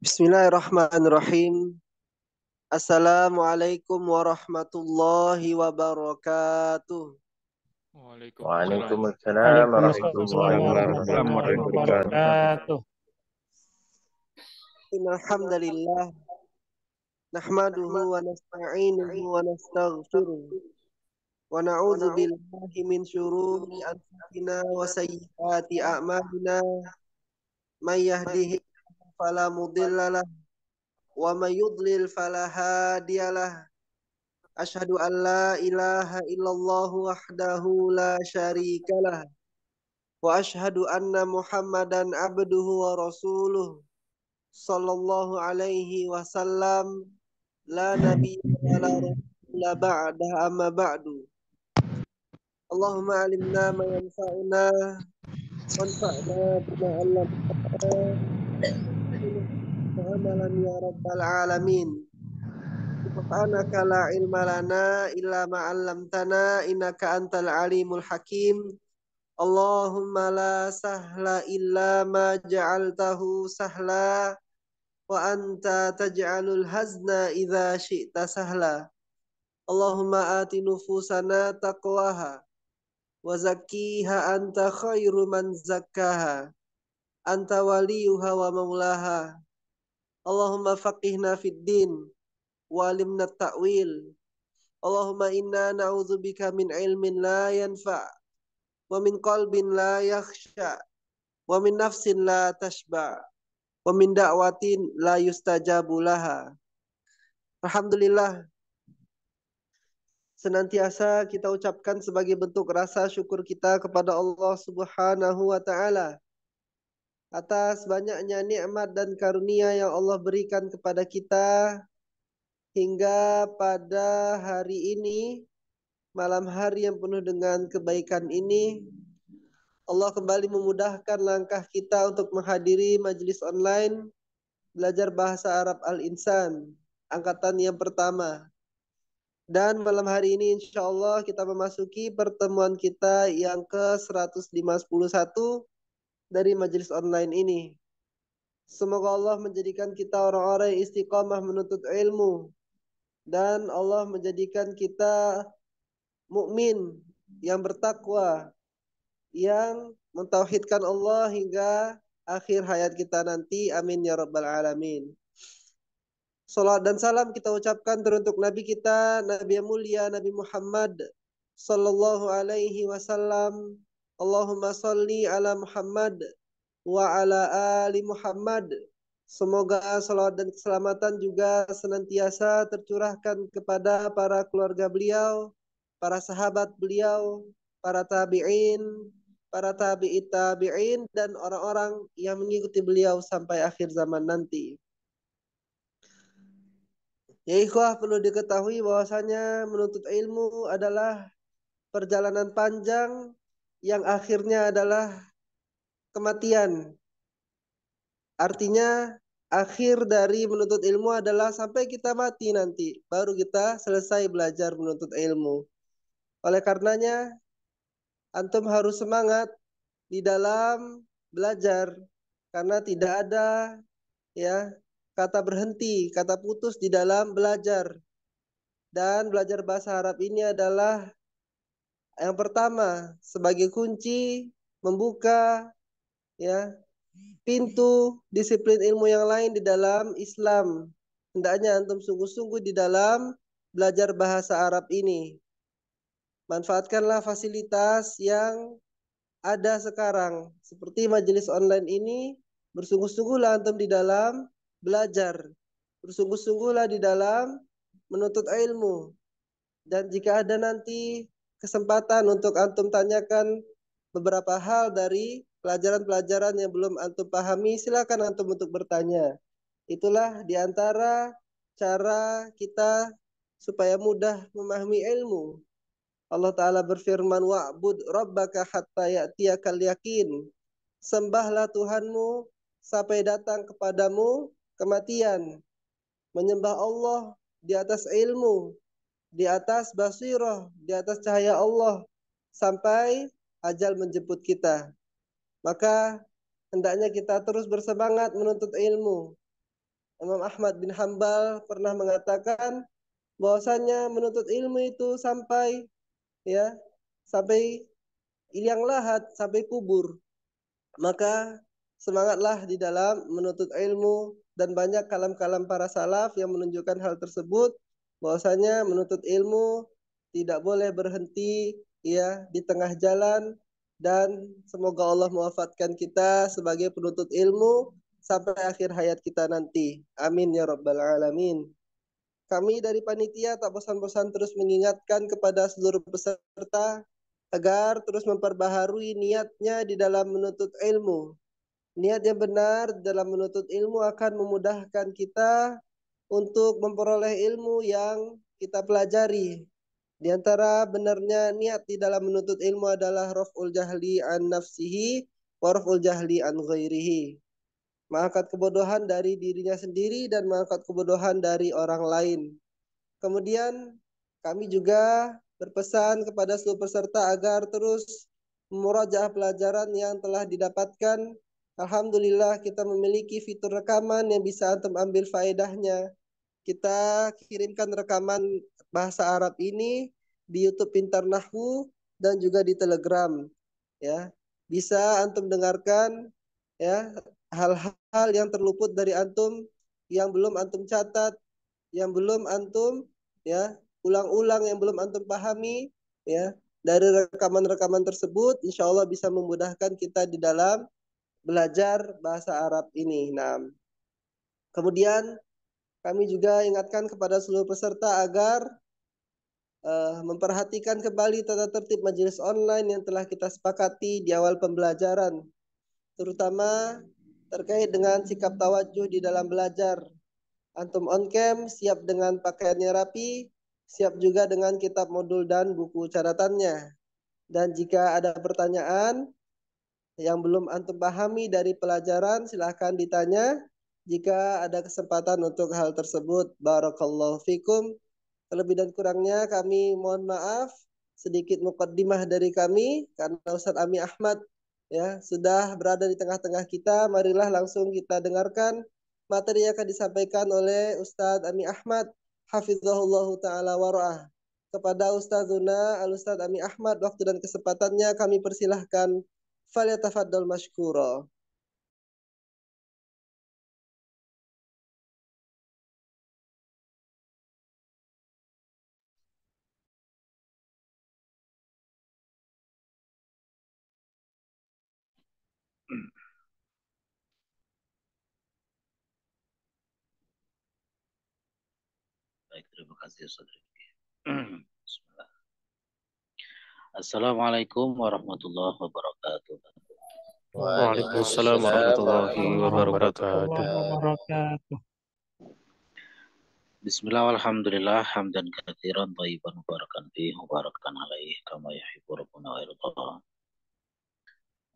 Bismillahirrahmanirrahim. Assalamualaikum warahmatullahi wabarakatuh. Waalaikumsalam warahmatullahi wabarakatuh. Innalhamdulillah. Nahmaduhu wa nasta'inuhu wa nastaghfiruh wa na'udzu billahi min syururi anfusina wa sayyiati a'malina may wa may yudlil fala hadiyalah asyhadu ilaha illallah wahdahu la syarikalah wa asyhadu anna muhammadan abduhu wa rasuluh sallallahu alaihi wasallam la nabiyya la rasula ba'da ba'du Allahu Malimna, ma'ansau na, manfa'na bina Allah taala, ma'alami ya arab al alamin. Bapa nakalir malana, ilma alam tana, ina kaantal alimul hakim. Allahumma la sahla illa ma jadal sahla, wa anta ta hazna idza shi'ta sahla. Allahumma atinufusana taqwa ha wa zakkiha anta khairu man zakkaha anta waliyuha wa maulaha Allahumma faqihna fid din wa alimna ta'wil Allahumma inna na'udzubika min ilmin la yanfa wa min qalbin la yakhsha wa min nafsin la tashba wa min da'watin la yustajabu laha Alhamdulillah senantiasa kita ucapkan sebagai bentuk rasa syukur kita kepada Allah Subhanahu wa taala atas banyaknya nikmat dan karunia yang Allah berikan kepada kita hingga pada hari ini malam hari yang penuh dengan kebaikan ini Allah kembali memudahkan langkah kita untuk menghadiri majelis online belajar bahasa Arab Al-Insan angkatan yang pertama dan malam hari ini insya Allah kita memasuki pertemuan kita yang ke-151 dari majelis online ini. Semoga Allah menjadikan kita orang-orang yang istiqomah menuntut ilmu. Dan Allah menjadikan kita mukmin yang bertakwa, yang mentauhidkan Allah hingga akhir hayat kita nanti. Amin ya rabbal alamin. Salat dan salam kita ucapkan teruntuk Nabi kita, Nabi yang mulia, Nabi Muhammad Sallallahu alaihi wasallam. Allahumma salli ala Muhammad wa ala ali Muhammad. Semoga salat dan keselamatan juga senantiasa tercurahkan kepada para keluarga beliau, para sahabat beliau, para tabi'in, para tabi'it tabi'in, dan orang-orang yang mengikuti beliau sampai akhir zaman nanti. Ya ikhwah perlu diketahui bahwasanya menuntut ilmu adalah perjalanan panjang yang akhirnya adalah kematian. Artinya akhir dari menuntut ilmu adalah sampai kita mati nanti baru kita selesai belajar menuntut ilmu. Oleh karenanya antum harus semangat di dalam belajar karena tidak ada ya kata berhenti, kata putus di dalam belajar. Dan belajar bahasa Arab ini adalah yang pertama sebagai kunci membuka ya pintu disiplin ilmu yang lain di dalam Islam. Hendaknya antum sungguh-sungguh di dalam belajar bahasa Arab ini. Manfaatkanlah fasilitas yang ada sekarang seperti majelis online ini bersungguh-sungguhlah antum di dalam belajar. Bersungguh-sungguhlah di dalam menuntut ilmu. Dan jika ada nanti kesempatan untuk antum tanyakan beberapa hal dari pelajaran-pelajaran yang belum antum pahami, silakan antum untuk bertanya. Itulah di antara cara kita supaya mudah memahami ilmu. Allah Ta'ala berfirman, Wa'bud rabbaka hatta ya'tiakal yakin. Sembahlah Tuhanmu sampai datang kepadamu kematian. Menyembah Allah di atas ilmu, di atas basirah, di atas cahaya Allah sampai ajal menjemput kita. Maka hendaknya kita terus bersemangat menuntut ilmu. Imam Ahmad bin Hambal pernah mengatakan bahwasanya menuntut ilmu itu sampai ya sampai yang lahat sampai kubur. Maka semangatlah di dalam menuntut ilmu dan banyak kalam-kalam para salaf yang menunjukkan hal tersebut bahwasanya menuntut ilmu tidak boleh berhenti ya di tengah jalan dan semoga Allah mewafatkan kita sebagai penuntut ilmu sampai akhir hayat kita nanti. Amin ya rabbal alamin. Kami dari panitia tak bosan-bosan terus mengingatkan kepada seluruh peserta agar terus memperbaharui niatnya di dalam menuntut ilmu Niat yang benar dalam menuntut ilmu akan memudahkan kita untuk memperoleh ilmu yang kita pelajari. Di antara benarnya niat di dalam menuntut ilmu adalah raf'ul jahli an nafsihi wa raf'ul jahli an ghairihi. Mengangkat kebodohan dari dirinya sendiri dan mengangkat kebodohan dari orang lain. Kemudian kami juga berpesan kepada seluruh peserta agar terus murajaah pelajaran yang telah didapatkan Alhamdulillah kita memiliki fitur rekaman yang bisa antum ambil faedahnya. Kita kirimkan rekaman bahasa Arab ini di YouTube Pintar Nahwu dan juga di Telegram ya. Bisa antum dengarkan ya hal-hal yang terluput dari antum yang belum antum catat, yang belum antum ya ulang-ulang yang belum antum pahami ya. Dari rekaman-rekaman tersebut insya Allah bisa memudahkan kita di dalam belajar bahasa Arab ini. Nah, kemudian kami juga ingatkan kepada seluruh peserta agar uh, memperhatikan kembali tata tertib majelis online yang telah kita sepakati di awal pembelajaran, terutama terkait dengan sikap tawajuh di dalam belajar. Antum on cam siap dengan pakaiannya rapi, siap juga dengan kitab modul dan buku catatannya. Dan jika ada pertanyaan, yang belum antum pahami dari pelajaran silahkan ditanya jika ada kesempatan untuk hal tersebut. Barakallahu fikum. Terlebih dan kurangnya kami mohon maaf sedikit mukaddimah dari kami karena Ustaz Ami Ahmad ya sudah berada di tengah-tengah kita. Marilah langsung kita dengarkan materi yang akan disampaikan oleh Ustaz Ami Ahmad hafizahullah taala warah. Kepada Zuna, Al Ustaz Ami Ahmad waktu dan kesempatannya kami persilahkan فليتفضل مشكورا يكرمك عزيز صدرك بسم الله Assalamualaikum warahmatullahi wabarakatuh. Waalaikumsalam warahmatullahi wabarakatuh. Bismillah alhamdulillah hamdan katsiran thayyiban mubarakan fihi mubarakan alaihi kama yuhibbu rabbuna wa yarda.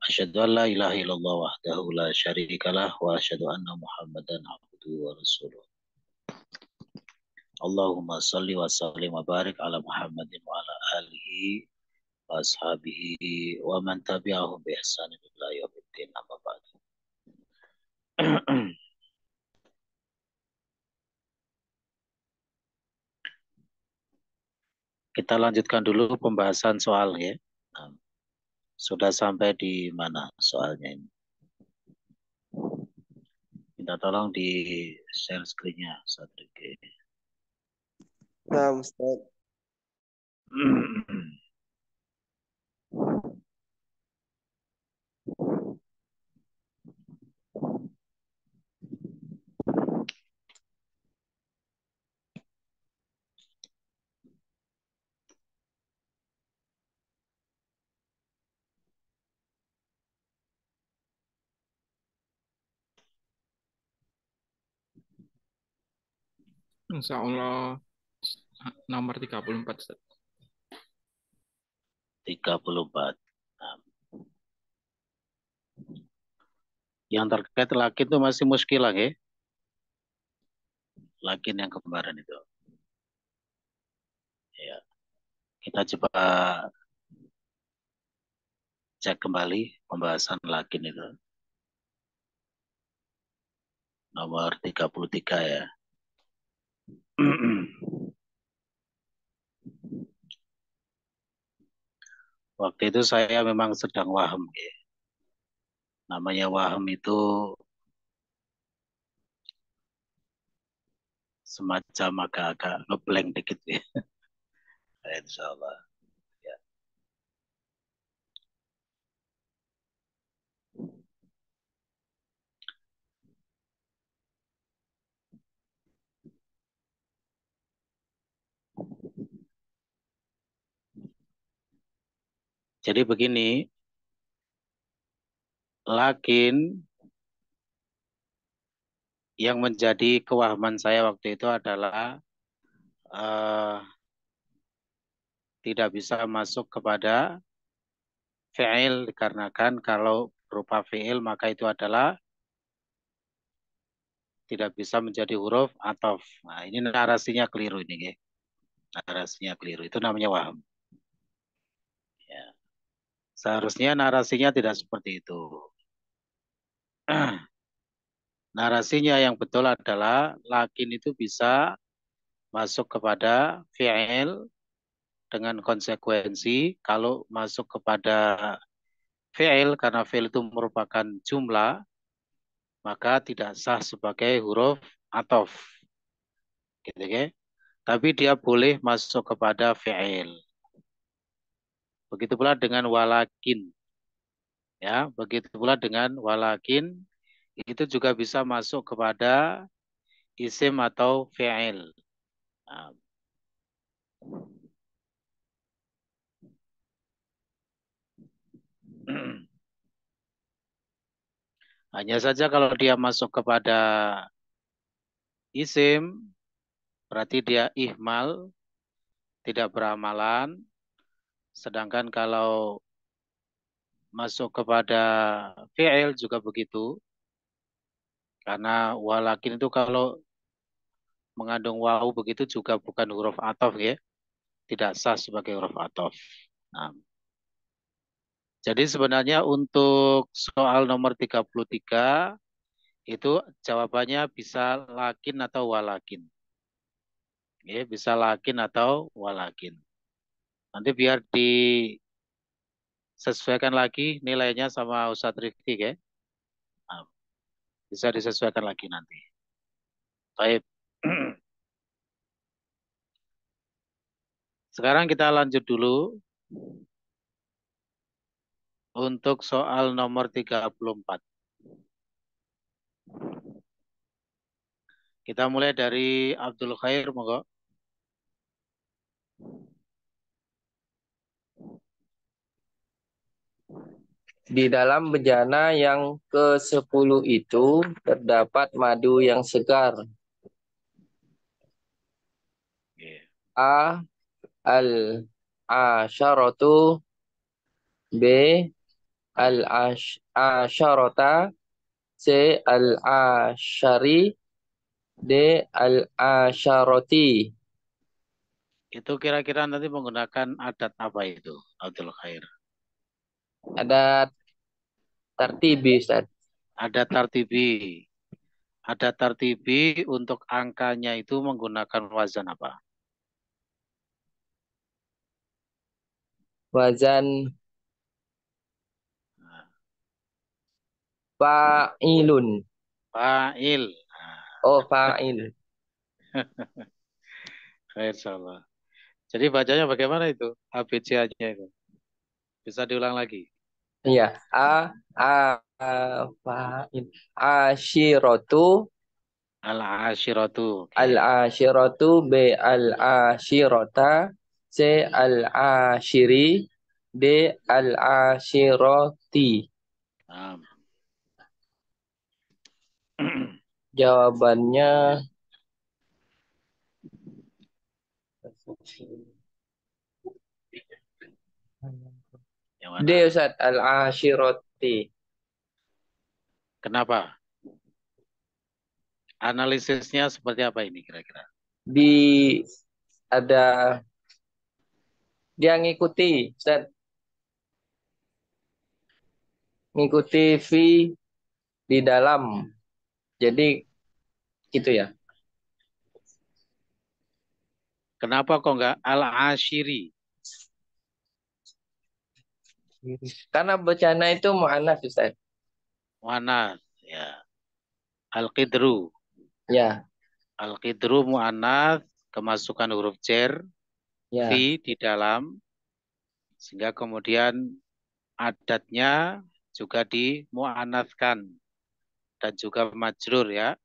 Asyhadu an la ilaha illallah wahdahu la syarika lah wa asyhadu anna Muhammadan abduhu wa rasuluh. Allahumma salli wa sallim wa barik ala Muhammadin wa ala alihi ashabihi wa man tabi'ahum bi ihsan ila yaumiddin amma ba'du Kita lanjutkan dulu pembahasan soal ya. Nah, sudah sampai di mana soalnya ini? Minta tolong di share screen-nya, Satri. Nah, Ustaz. Insya Allah nomor 34. 34. Nah. Yang terkait lakin itu masih muskilah ya? Lakin yang kembaran itu. Ya. Kita coba cek kembali pembahasan lakin itu. Nomor 33 ya. Waktu itu saya memang sedang waham. Ya. Namanya waham itu semacam agak-agak ngeblank dikit ya. Insya Allah. Jadi begini, lakin yang menjadi kewahaman saya waktu itu adalah uh, tidak bisa masuk kepada fi'il dikarenakan kalau berupa fi'il maka itu adalah tidak bisa menjadi huruf atau nah, ini narasinya keliru ini narasinya keliru itu namanya waham Seharusnya narasinya tidak seperti itu. narasinya yang betul adalah lakin itu bisa masuk kepada fi'il dengan konsekuensi kalau masuk kepada fi'il karena fi'il itu merupakan jumlah maka tidak sah sebagai huruf atof. Gitu, gitu. Tapi dia boleh masuk kepada fi'il. Begitu pula dengan walakin. Ya, begitu pula dengan walakin itu juga bisa masuk kepada isim atau fi'il. Nah. Hanya saja kalau dia masuk kepada isim, berarti dia ihmal, tidak beramalan. Sedangkan kalau masuk kepada fi'il juga begitu. Karena walakin itu kalau mengandung wa'u begitu juga bukan huruf atof ya. Tidak sah sebagai huruf atof. Nah. Jadi sebenarnya untuk soal nomor 33 itu jawabannya bisa lakin atau walakin. Ya, bisa lakin atau walakin. Nanti biar disesuaikan lagi nilainya sama Ustadz Rifki ya. Nah, bisa disesuaikan lagi nanti. Baik. Sekarang kita lanjut dulu untuk soal nomor 34. Kita mulai dari Abdul Khair, monggo. Di dalam bejana yang ke-10 itu terdapat madu yang segar. A. Al. Asyaratu. B. Al. Asyarata. C. Al. Asyari. D. Al. Asyarati. Itu kira-kira nanti menggunakan adat apa itu, Abdul Khair? Ada tartibi, Ustaz. Ada tartibi. Ada tartibi untuk angkanya itu menggunakan wazan apa? Wazan fa'ilun. Fa'il. Ah. Oh, fa'il. Ya, insyaallah. Jadi bacanya bagaimana itu? abc nya itu. Bisa diulang lagi. Iya, a a afain asyiratu al asyiratu al asyiratu b al asyirata c al asyiri d al asyirati Um. Jawabannya Yang mana? D Ustaz, al-ashirati. Kenapa? Analisisnya seperti apa ini kira-kira? Di ada dia ngikuti Ustaz. Ngikuti v di dalam. Jadi itu ya. Kenapa kok enggak al-ashiri? Gitu. Karena bencana itu mu'anas Ustaz. Mu'anas, ya. Al-Qidru. Ya. Al-Qidru mu'anas, kemasukan huruf cer, ya. fi di dalam, sehingga kemudian adatnya juga di dimu'anaskan dan juga majrur ya.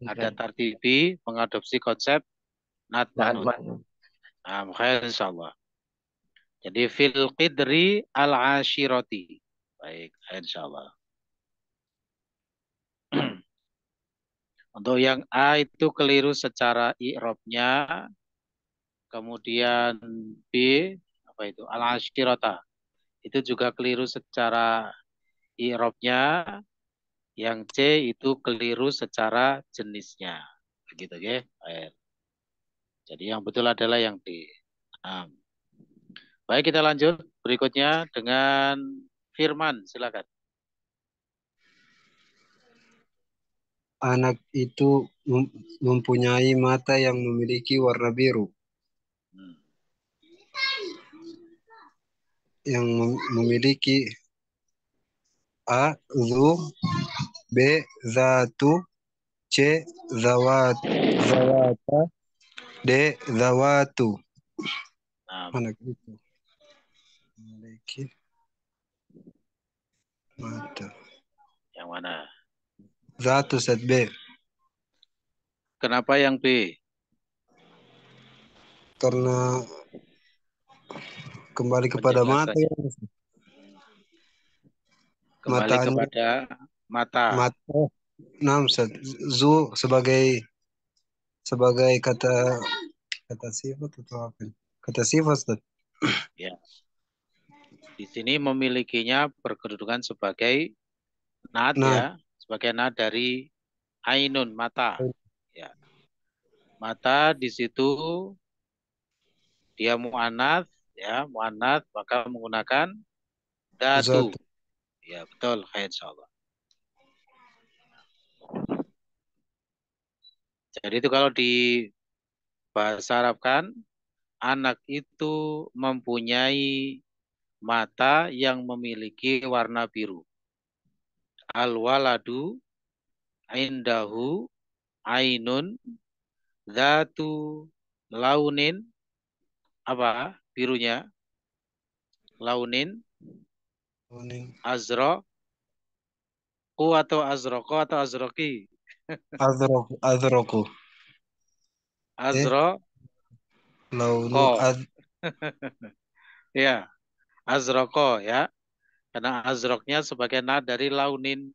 Ada tartibi mengadopsi konsep natman. Nah, insyaAllah. Jadi fil qidri al ashiroti Baik, insyaallah. Untuk yang A itu keliru secara irobnya Kemudian B apa itu? Al ashirota Itu juga keliru secara irobnya Yang C itu keliru secara jenisnya. Begitu, ya. Okay? Jadi yang betul adalah yang D. Um. Baik, kita lanjut berikutnya dengan Firman, silakan. Anak itu mempunyai mata yang memiliki warna biru. Hmm. Yang memiliki A. Zu B. Zatu C. Zawat Zawata D. Zawatu. Nah. Anak itu. Mantap. Yang mana? Zat set B. Kenapa yang B? Karena kembali kepada mata. Kembali Matanya. kepada mata. Mata. Nam set Zu sebagai sebagai kata kata sifat atau apa? Kata sifat, Ya di sini memilikinya berkedudukan sebagai nad nah. ya, sebagai nad dari ainun mata. Ya. Mata di situ dia mu'anat, ya, mu'anat maka menggunakan datu. Ya, betul. Ya, insyaallah. Jadi itu kalau di bahasa Arab kan anak itu mempunyai mata yang memiliki warna biru. Al-waladu indahu ainun zatu launin apa birunya launin launin azra ku atau azroko atau azroki azro azroku azro eh? launin az ya azroko ya. Karena azroknya sebagai nad dari launin.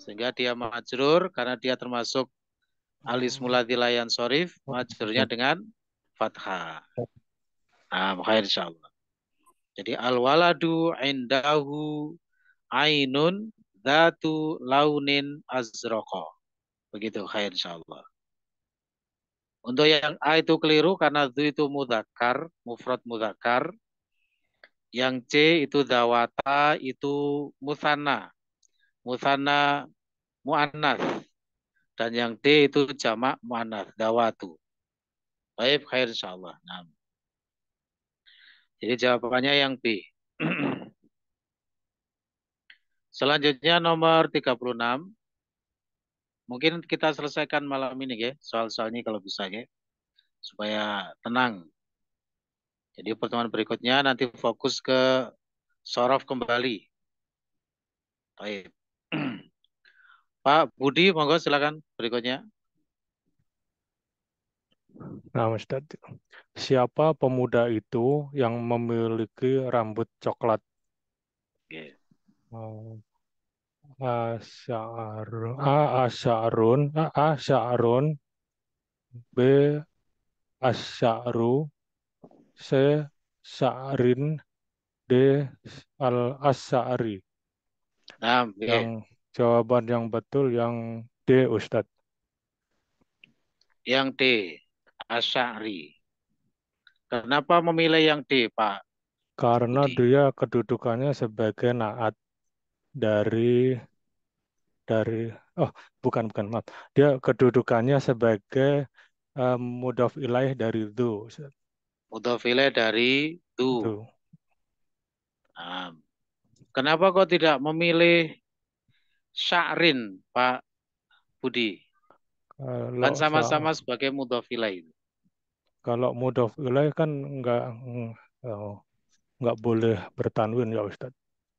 Sehingga dia majrur karena dia termasuk alis hmm. muladilayan sorif. Oh, majrurnya ya. dengan fathah. Ya. Nah, maka insya Jadi alwaladu indahu ainun datu launin azroko. Begitu khair insya Allah. Untuk yang A itu keliru karena itu mudakar, mufrad mudakar. Yang C itu zawata itu musana. Musana mu'annas. Dan yang D itu jamak mu'annas, dawatu. Baik, khair insyaAllah. Nah. Jadi jawabannya yang B. Selanjutnya nomor 36. Mungkin kita selesaikan malam ini ya, soal soal ini kalau bisa ya. Supaya tenang jadi pertemuan berikutnya nanti fokus ke sorof kembali. Baik. Pak Budi, monggo silakan berikutnya. Nah, Ustaz, siapa pemuda itu yang memiliki rambut coklat? Okay. Oh. A Asyarun, A Asyarun, B Asyaru, se Sa'rin D al Asari. Nah, okay. yang jawaban yang betul yang D Ustad. Yang D Asari. Kenapa memilih yang D, Pak? Karena D. dia kedudukannya sebagai naat dari dari oh bukan bukan maaf dia kedudukannya sebagai um, eh, mudaf ilaih dari itu Mudofile dari tu. kenapa kau tidak memilih sya'rin, Pak Budi? Kalau kan sama-sama sebagai mudofile itu. Kalau mudofile kan enggak oh, nggak boleh bertanwin ya Ustaz.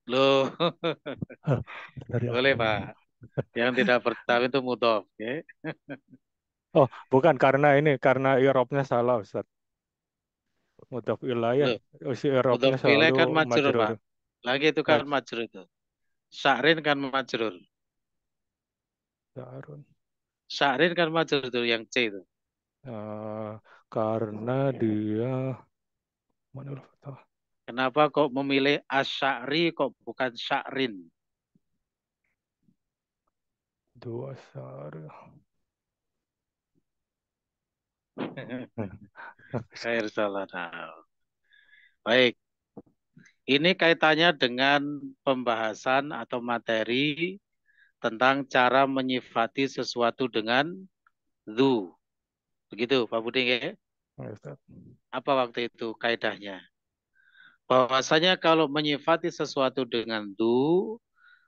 Loh. boleh, Pak. Yang tidak bertanwin itu mudof, ya. oh, bukan karena ini, karena irobnya salah Ustaz mudhof wilayah oh, si Eropa selalu wilayah kan majrur, majrur. Pak. Lagi itu kan Mas. majrur itu. Sa'rin kan majrur. sa'rin Sa'rin kan majrur itu yang C itu. Uh, karena oh, iya. dia menurut Kenapa kok memilih asyari kok bukan sa'rin Dua sa'rin Khair Solana. Baik. Ini kaitannya dengan pembahasan atau materi tentang cara menyifati sesuatu dengan zu. Begitu, Pak Budi? ya? Iya, Apa waktu itu kaidahnya? Bahwasanya kalau menyifati sesuatu dengan zu,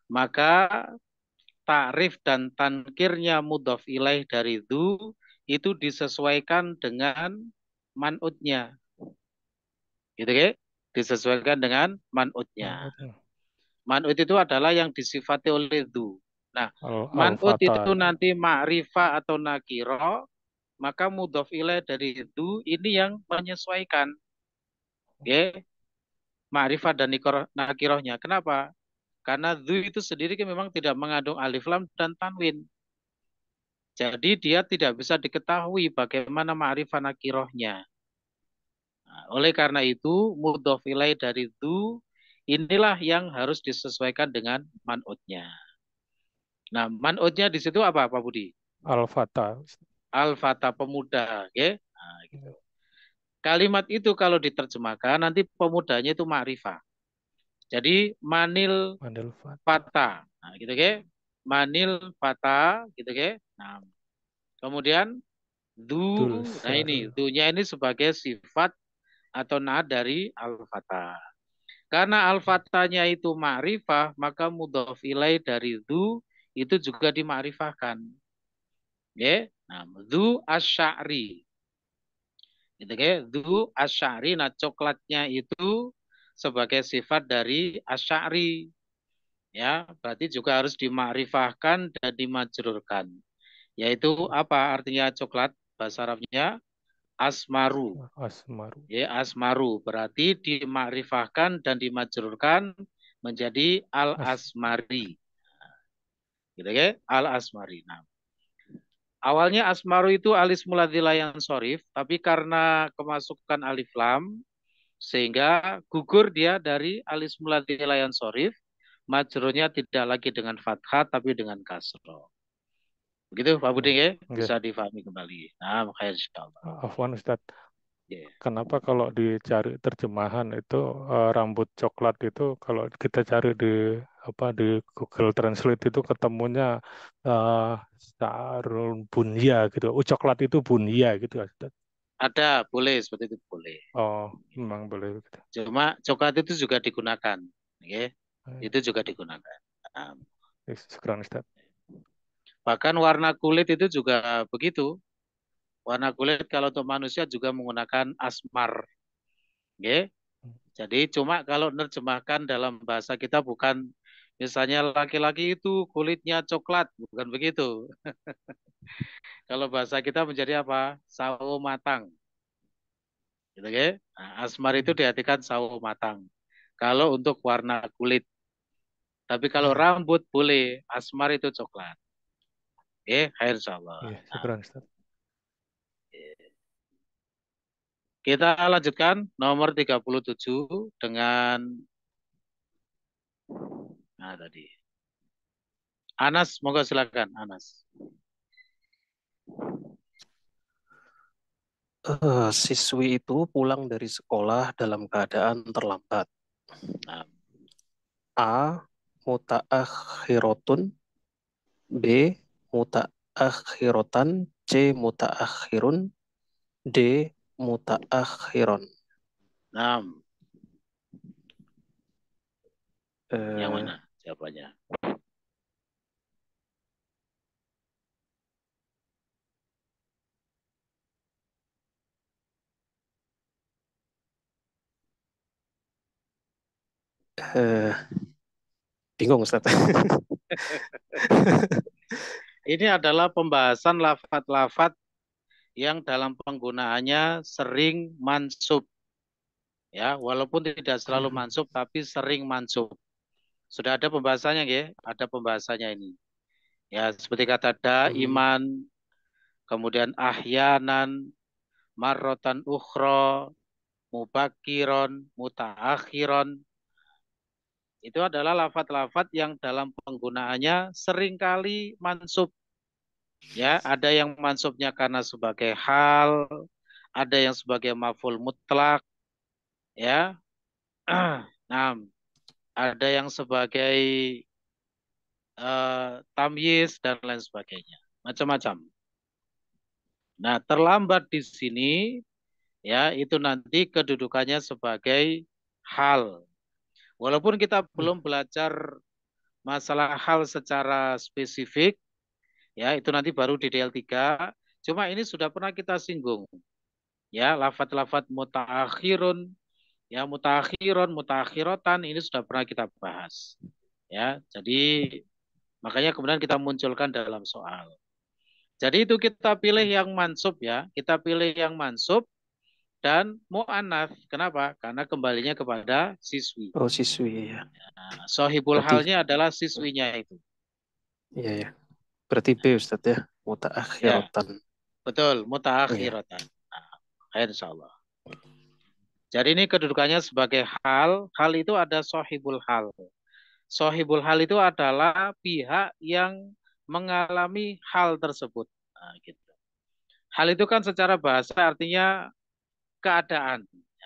maka takrif dan tankirnya mudhof ilaih dari zu itu disesuaikan dengan manutnya. Gitu kan? Disesuaikan dengan manutnya. Ya. Manut itu adalah yang disifati oleh du. Nah, manut itu nanti ma'rifah atau nakiro, maka mudhof dari du ini yang menyesuaikan. Oke. Okay? Ma'rifah dan nakirohnya. Kenapa? Karena du itu sendiri kan memang tidak mengandung alif lam dan tanwin. Jadi dia tidak bisa diketahui bagaimana ma'rifah nakirohnya. Nah, oleh karena itu, mudhof ilai dari itu inilah yang harus disesuaikan dengan manutnya. Nah, manutnya di situ apa Pak Budi? Al-Fata. Al-Fata pemuda, oke? Okay? Nah, gitu. Ya. Kalimat itu kalau diterjemahkan nanti pemudanya itu ma'rifah. Jadi manil, manil fata. fata. Nah, gitu ke. Manil fata gitu ke. Nah. Kemudian du, nah ini dunya ini sebagai sifat atau na dari al fata Karena al-fatahnya itu ma'rifah, maka mudhof ilai dari du itu juga dimakrifahkan. Ya, nah du asy'ari. Gitu kayak Du asy'ari nah coklatnya itu sebagai sifat dari asy'ari. Ya, berarti juga harus dimakrifahkan dan dimajrurkan yaitu apa artinya coklat bahasa Arabnya asmaru. Asmaru. Ya, asmaru berarti dimakrifahkan dan dimajrurkan menjadi al asmari. Gitu ya, al asmari. Nah, awalnya asmaru itu alis muladilah yang sorif, tapi karena kemasukan alif lam sehingga gugur dia dari alis muladilah yang sorif, majrurnya tidak lagi dengan fathah tapi dengan kasroh gitu Pak Budi ya, okay. bisa difahami kembali. Nah, makanya insyaallah. Afwan Ustaz. Yeah. Kenapa kalau dicari terjemahan itu uh, rambut coklat itu kalau kita cari di apa di Google Translate itu ketemunya uh, bunya gitu. Oh, coklat itu bunya gitu Ustaz. Ada, boleh seperti itu boleh. Oh, memang boleh. Cuma coklat itu juga digunakan, Okay? Itu juga digunakan. Um, nah. Sekarang Ustaz. Bahkan warna kulit itu juga begitu. Warna kulit kalau untuk manusia juga menggunakan asmar. Okay? Jadi cuma kalau nerjemahkan dalam bahasa kita bukan misalnya laki-laki itu kulitnya coklat, bukan begitu. kalau bahasa kita menjadi apa? Sawo matang. Gitu, okay? Nah, asmar itu diartikan sawo matang. Kalau untuk warna kulit. Tapi kalau hmm. rambut boleh, asmar itu coklat. Ya, khair insyaallah. Ya, nah. Ustaz. Kita lanjutkan nomor 37 dengan nah tadi. Anas, moga silakan Anas. Uh, siswi itu pulang dari sekolah dalam keadaan terlambat. Nah. A. Muta'akhirotun. B mutaakhiratan, C mutaakhirun, D mutaakhiron. Enam. Yang eh, mana jawabannya? Uh, bingung Ustaz. ini adalah pembahasan lafat-lafat yang dalam penggunaannya sering mansub. Ya, walaupun tidak selalu hmm. mansub tapi sering mansub. Sudah ada pembahasannya ya, ada pembahasannya ini. Ya, seperti kata da hmm. iman, kemudian ahyanan, marrotan ukhro, mubakiron, mutaakhiron, itu adalah lafat-lafat yang dalam penggunaannya seringkali mansub. Ya, ada yang mansubnya karena sebagai hal, ada yang sebagai maful mutlak, ya. Nah, ada yang sebagai uh, tamyiz dan lain sebagainya, macam-macam. Nah, terlambat di sini ya itu nanti kedudukannya sebagai hal Walaupun kita hmm. belum belajar masalah hal secara spesifik, ya itu nanti baru di DL3. Cuma ini sudah pernah kita singgung. Ya, lafat-lafat mutakhirun, ya mutakhirun, mutakhiratan ini sudah pernah kita bahas. Ya, jadi makanya kemudian kita munculkan dalam soal. Jadi itu kita pilih yang mansub ya, kita pilih yang mansub dan mu'anaf. Kenapa? Karena kembalinya kepada siswi. Oh, siswi ya. sohibul Berarti... halnya adalah siswinya itu. Iya ya. Berarti B Ustaz ya, mutaakhiratan. Ya. Betul, mutaakhiratan. Ya. Nah, Allah. Jadi ini kedudukannya sebagai hal. Hal itu ada sohibul hal. Sohibul hal itu adalah pihak yang mengalami hal tersebut. Nah, gitu. Hal itu kan secara bahasa artinya keadaan.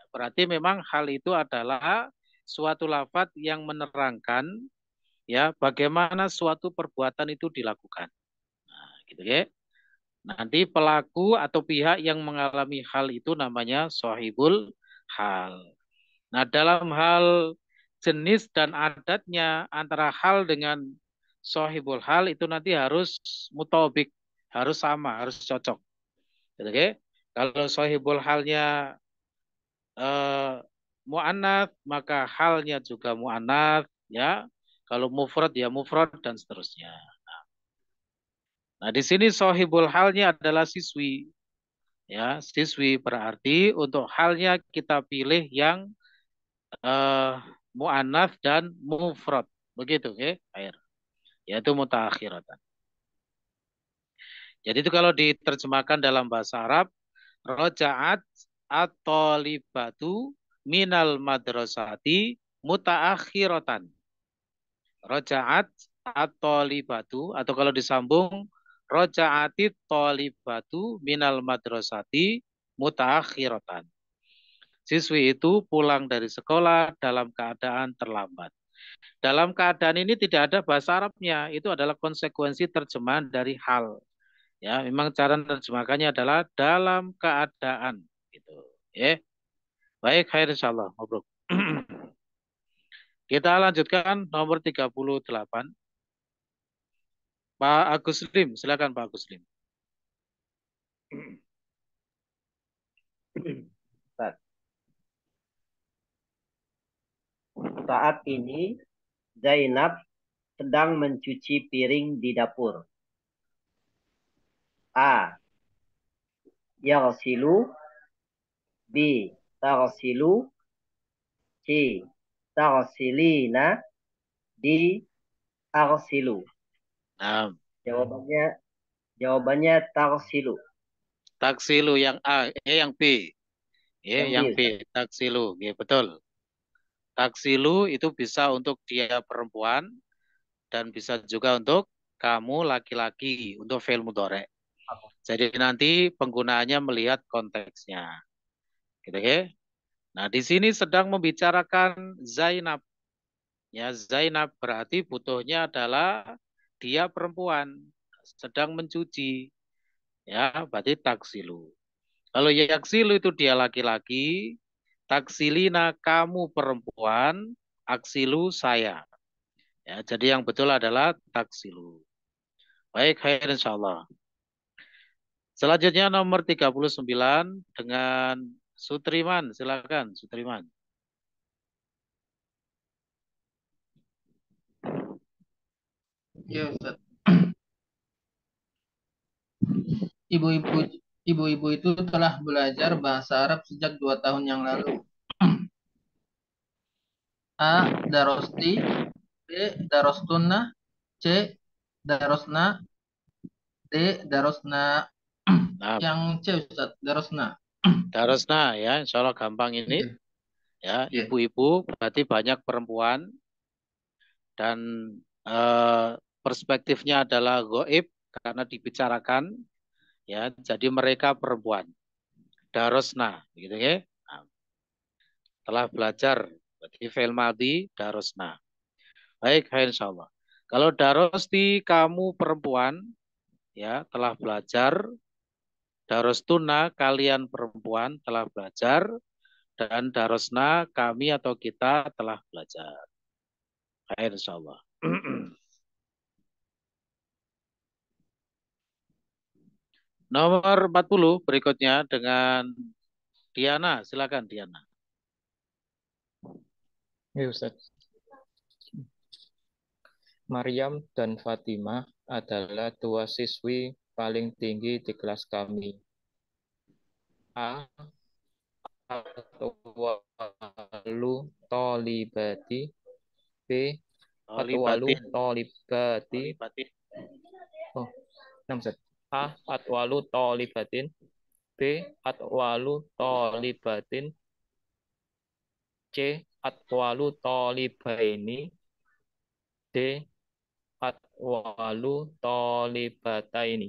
Berarti memang hal itu adalah suatu lafat yang menerangkan ya bagaimana suatu perbuatan itu dilakukan. Nah, gitu ya. Nanti pelaku atau pihak yang mengalami hal itu namanya sohibul hal. Nah, dalam hal jenis dan adatnya antara hal dengan sohibul hal itu nanti harus mutobik, harus sama, harus cocok. Gitu ya. Kalau sohibul halnya uh, mu'anat, maka halnya juga mu'anat. Ya. Kalau mufrad, ya mufrad, dan seterusnya. Nah. nah, di sini sohibul halnya adalah siswi. Ya, siswi berarti untuk halnya kita pilih yang uh, mu'anat dan mufrad. Begitu, oke? Okay? Air. Yaitu mutakhiratan. Jadi itu kalau diterjemahkan dalam bahasa Arab, rojaat at-talibatu minal madrasati mutaakhiratan. Rojaat at-talibatu atau kalau disambung rojaati talibatu minal madrasati mutaakhiratan. Siswi itu pulang dari sekolah dalam keadaan terlambat. Dalam keadaan ini tidak ada bahasa Arabnya, itu adalah konsekuensi terjemahan dari hal. Ya, memang cara menerjemahkannya adalah dalam keadaan gitu. Ya. Baik, khair insyaallah, ngobrol. Kita lanjutkan nomor 38. Pak Agus Lim, silakan Pak Agus Lim. Saat ini Zainab sedang mencuci piring di dapur. A. Yarsilu. B. Tarsilu. C. Tarsilina. D. Arsilu. Nah. Jawabannya jawabannya tarsilu. Taksilu yang A, eh, yang B, Ya, yang, yang B, taksilu. Ya, betul. Taksilu itu bisa untuk dia perempuan dan bisa juga untuk kamu laki-laki untuk fail mudorek. Jadi nanti penggunaannya melihat konteksnya. Gitu ya. Nah, di sini sedang membicarakan Zainab. Ya, Zainab berarti butuhnya adalah dia perempuan sedang mencuci. Ya, berarti taksilu. Kalau yaksilu itu dia laki-laki, taksilina kamu perempuan, aksilu saya. Ya, jadi yang betul adalah taksilu. Baik, Insya insyaallah. Selanjutnya nomor 39 dengan Sutriman. Silakan Sutriman. Ya, Ustaz. Ibu-ibu ibu-ibu itu telah belajar bahasa Arab sejak dua tahun yang lalu. A. Darosti B. darostuna, C. Darosna D. Darosna Nah. Yang C Ustaz, Darosna. Darosna ya, insya Allah gampang ini. Iya. Ya, iya. ibu-ibu ya, berarti banyak perempuan dan eh, perspektifnya adalah goib karena dibicarakan ya, jadi mereka perempuan. Darosna, gitu ya. Nah, telah belajar berarti fi'il madhi darosna. Baik, ya, insya Allah. Kalau darosti kamu perempuan ya telah belajar Darostuna kalian perempuan telah belajar dan darosna kami atau kita telah belajar. Akhir insyaallah. Nomor 40 berikutnya dengan Diana. Silakan Diana. Ya Ustaz. Maryam dan Fatimah adalah dua siswi paling tinggi di kelas kami. A atwalu tolibati B atwalu tolibati oh enam set A atwalu tolibatin B atwalu tolibatin C atwalu tolibaini D atwalu tolibataini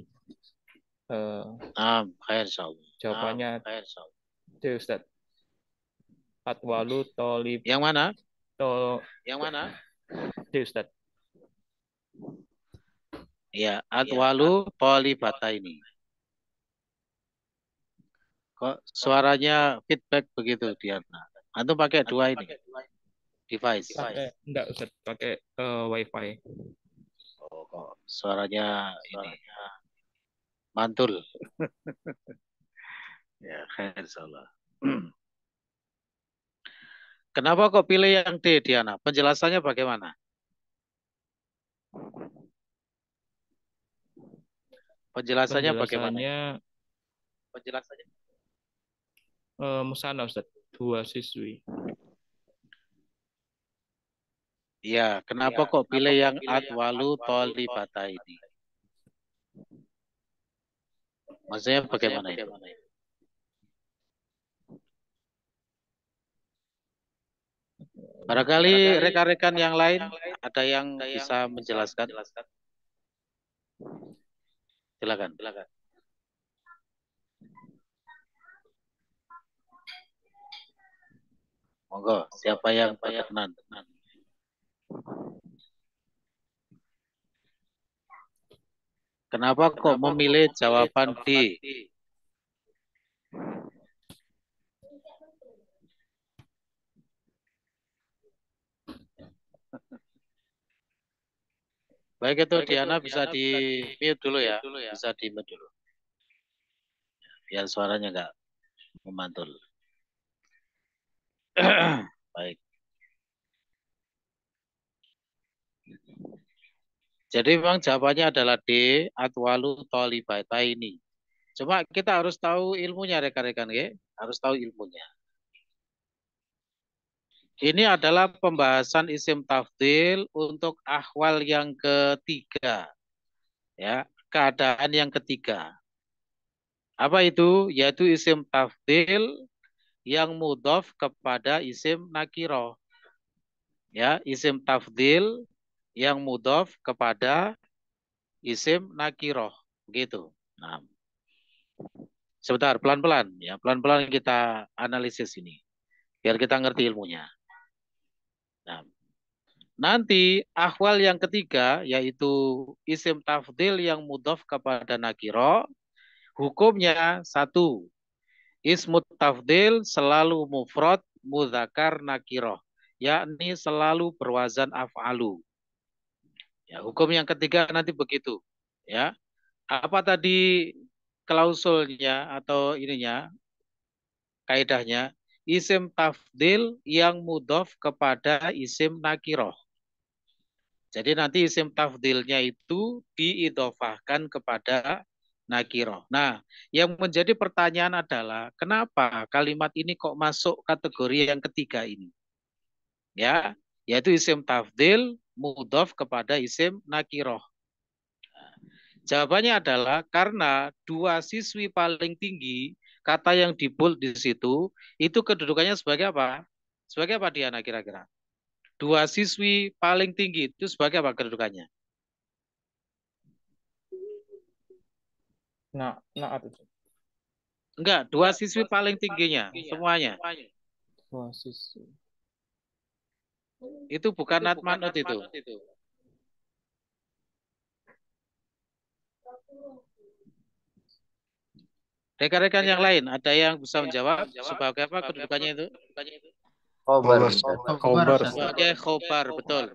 Uh, Naam, khair insyaallah. Jawabannya khair insyaallah. Ustaz. Atwalu tolib. Yang mana? to Yang mana? tuh Ustaz. Ya, ya atwalu tolibata ini. Kok suaranya feedback begitu Diana? Atau pakai dua ini. Device. tidak eh, enggak Ustaz, pakai uh, wifi. Oh, kok suaranya, suaranya ini mantul. ya, khair salah. Kenapa kok pilih yang D, Diana? Penjelasannya bagaimana? Penjelasannya, Penjelasannya bagaimana? Penjelasannya. Uh, Musana, Ustaz. Dua siswi. Iya, kenapa ya, kok pilih kenapa yang pilih atwalu tolibata ini? Maksudnya bagaimana itu? Barangkali rekan-rekan yang lain ada yang bisa menjelaskan. Silakan. Silakan. Monggo, siapa yang berkenan? Kenapa kok memilih jawaban D? Baik itu Baik Diana itu, bisa di mute dulu ya. dulu ya. Bisa di mute dulu. Biar suaranya enggak memantul. Baik. Jadi memang jawabannya adalah D, atwalu talibata ini. Cuma kita harus tahu ilmunya rekan-rekan ya, harus tahu ilmunya. Ini adalah pembahasan isim tafdil untuk ahwal yang ketiga. Ya, keadaan yang ketiga. Apa itu? Yaitu isim tafdil yang mudhof kepada isim nakiro. Ya, isim tafdil yang mudhof kepada isim nakiroh. Begitu. Nah. Sebentar, pelan-pelan ya, pelan-pelan kita analisis ini biar kita ngerti ilmunya. Nah. Nanti ahwal yang ketiga yaitu isim tafdil yang mudhof kepada nakiro. Hukumnya satu. Ismut tafdil selalu mufrad mudakar nakiro. Yakni selalu berwazan af'alu. Ya, hukum yang ketiga nanti begitu. Ya, apa tadi klausulnya atau ininya kaidahnya isim tafdil yang mudof kepada isim nakiroh. Jadi nanti isim tafdilnya itu diidofahkan kepada nakiroh. Nah, yang menjadi pertanyaan adalah kenapa kalimat ini kok masuk kategori yang ketiga ini? Ya, yaitu isim tafdil mudhof kepada isim nakiroh? Jawabannya adalah karena dua siswi paling tinggi kata yang dibul di situ itu kedudukannya sebagai apa? Sebagai apa Diana kira-kira? Dua siswi paling tinggi itu sebagai apa kedudukannya? Nah, nah itu? Enggak, dua siswi paling tingginya semuanya. Dua siswi. Itu bukan Atmanut itu. Rekan-rekan yang lain, ada yang bisa menjawab sebagai apa kedudukannya itu? Khobar. Khobar. Sebagai khobar, betul.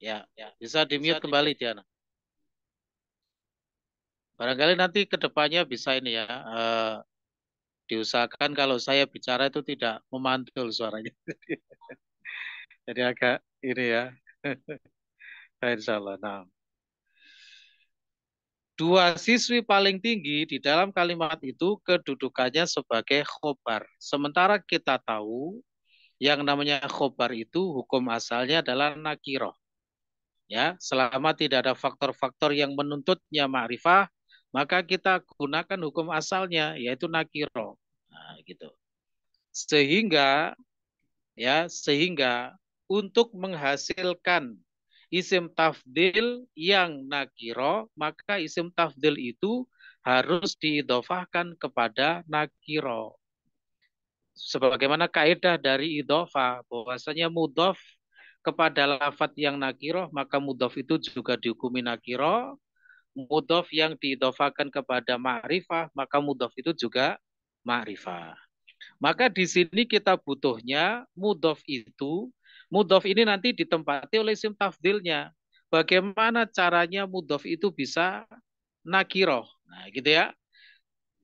Ya, ya. bisa di kembali Diana. Barangkali nanti kedepannya bisa ini ya, uh, diusahakan kalau saya bicara itu tidak memantul suaranya. Jadi agak ini ya. Nah, Insyaallah. Nah. Dua siswi paling tinggi di dalam kalimat itu kedudukannya sebagai khobar. Sementara kita tahu yang namanya khobar itu hukum asalnya adalah nakiroh. Ya, selama tidak ada faktor-faktor yang menuntutnya ma'rifah, maka kita gunakan hukum asalnya yaitu nakiroh. Nah, gitu. Sehingga ya sehingga untuk menghasilkan isim tafdil yang nakiro, maka isim tafdil itu harus diidofahkan kepada nakiro. Sebagaimana kaidah dari idofa, bahwasanya mudof kepada lafat yang nakiro, maka mudof itu juga dihukumi nakiro. Mudof yang diidofakan kepada ma'rifah, maka mudof itu juga ma'rifah. Maka di sini kita butuhnya mudof itu Mudhof ini nanti ditempati oleh isim tafdilnya. Bagaimana caranya mudhof itu bisa nakiroh? Nah, gitu ya.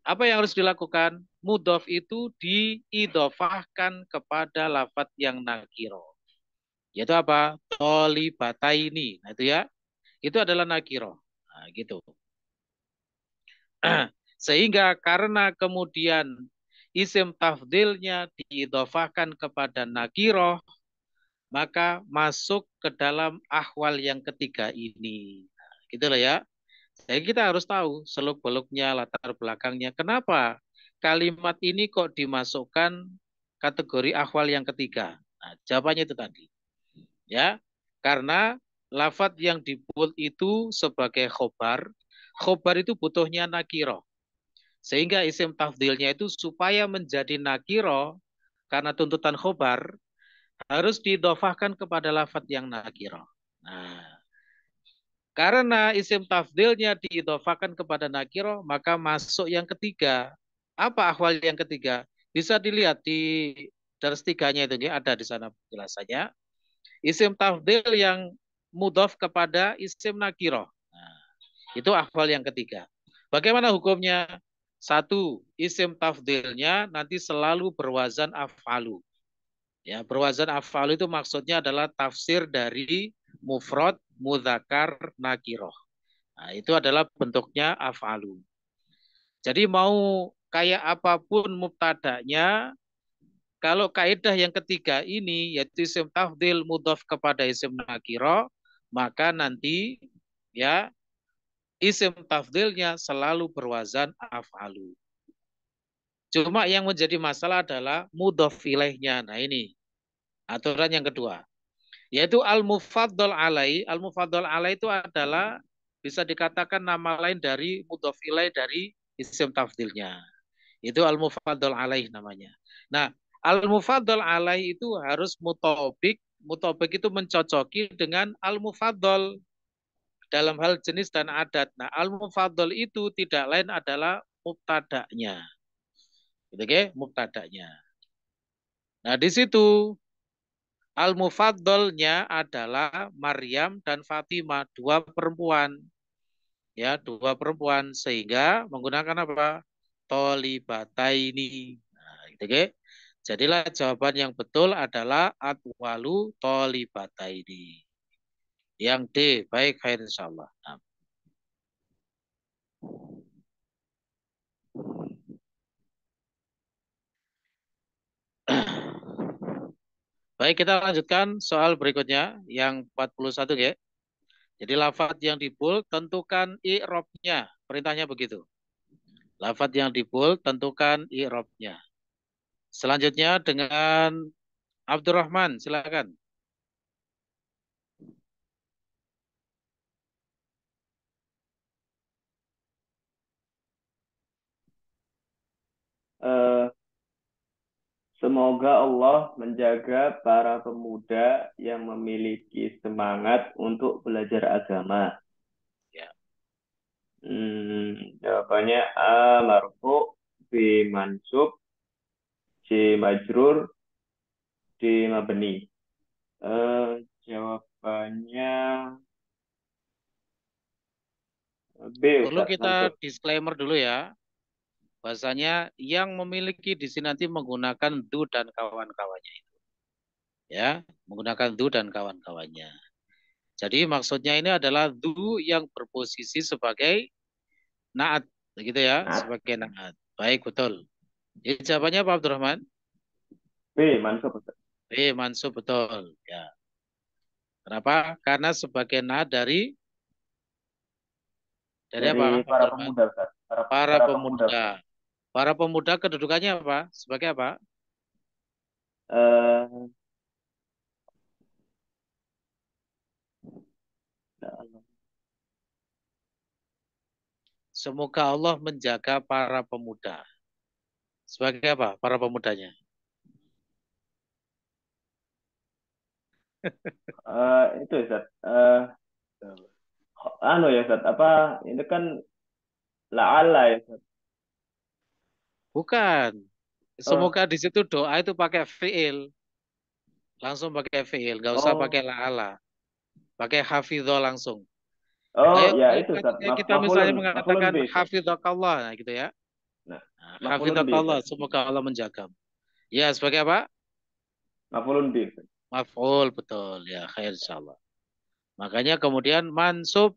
Apa yang harus dilakukan? Mudhof itu diidofahkan kepada lafat yang nakiroh. Yaitu apa? Toli ini. Nah, itu ya. Itu adalah nakiroh. Nah, gitu. Sehingga karena kemudian isim tafdilnya diidofahkan kepada nakiroh, maka masuk ke dalam ahwal yang ketiga ini. Nah, gitu loh ya. Jadi kita harus tahu seluk-beluknya, latar belakangnya. Kenapa kalimat ini kok dimasukkan kategori ahwal yang ketiga? Nah, jawabannya itu tadi. Ya, karena lafat yang dibuat itu sebagai khobar. Khobar itu butuhnya nakiro. Sehingga isim tafdilnya itu supaya menjadi nakiro karena tuntutan khobar, harus didofahkan kepada lafat yang nakiro. Nah, karena isim tafdilnya didofahkan kepada nakiro, maka masuk yang ketiga. Apa ahwal yang ketiga? Bisa dilihat di dari tiganya itu dia ada di sana penjelasannya. Isim tafdil yang mudof kepada isim nakiro. Nah, itu ahwal yang ketiga. Bagaimana hukumnya? Satu, isim tafdilnya nanti selalu berwazan afalu. Ya, berwazan afal itu maksudnya adalah tafsir dari mufrad, mudzakkar nakiroh. Nah, itu adalah bentuknya afalu. Jadi mau kayak apapun mubtadanya, kalau kaidah yang ketiga ini yaitu isim tafdil mudhof kepada isim nakiroh, maka nanti ya isim tafdilnya selalu berwazan afalu. Cuma yang menjadi masalah adalah mudhof ilaihnya. Nah ini Aturan yang kedua, yaitu al-mufaddal alai. Al-mufaddal alai itu adalah bisa dikatakan nama lain dari mudhof ilai dari isim tafdilnya. Itu al-mufaddal alai namanya. Nah, al-mufaddal alai itu harus mutobik. Mutobik itu mencocoki dengan al-mufaddal dalam hal jenis dan adat. Nah, al-mufaddal itu tidak lain adalah mubtada'nya. Gitu, okay? mubtada'nya. Nah, di situ Al-Mufaddalnya adalah Maryam dan Fatimah, dua perempuan. Ya, dua perempuan sehingga menggunakan apa? Tolibataini. Nah, gitu, okay? Jadilah jawaban yang betul adalah atwalu tolibataini. Yang D, baik khair insyaallah. Nah. Baik, kita lanjutkan soal berikutnya yang 41 ya. Jadi lafat yang di bold tentukan irobnya Perintahnya begitu. Lafat yang di bold tentukan irobnya. Selanjutnya dengan Abdurrahman, silakan. Uh, Semoga Allah menjaga para pemuda yang memiliki semangat untuk belajar agama. Ya. Hmm, jawabannya A marfu, B mansub, C majrur, D mabni. Uh, jawabannya B. Perlu kita mansub. disclaimer dulu ya. Bahasanya yang memiliki di sini nanti menggunakan du dan kawan-kawannya itu. Ya, menggunakan du dan kawan-kawannya. Jadi maksudnya ini adalah du yang berposisi sebagai naat, begitu ya, naat. sebagai naat. Baik, betul. Jadi jawabannya Pak Abdurrahman? B, mansub betul. B, mansub betul, ya. Kenapa? Karena sebagai naat dari dari, dari apa? Para pemuda, Para, para, para pemuda. pemuda. Para pemuda kedudukannya apa? Sebagai apa? Uh, Semoga Allah menjaga para pemuda. Sebagai apa para pemudanya? Uh, itu ya, Ustaz. Uh, anu ya Ustaz, apa ini kan la'ala ya Ustaz. Bukan. Oh. Semoga oh. di situ doa itu pakai fiil. Langsung pakai fiil, gak usah oh. pakai la'ala. Pakai hafidho langsung. Oh, Ayo, ya itu. Kita, Maf misalnya mafulun, mengatakan hafidhakallah nah, gitu ya. Nah, nah hafidhakallah, semoga Allah menjaga. Ya, sebagai apa? Mafulun bi. Maful betul ya, khair insyaallah. Makanya kemudian mansub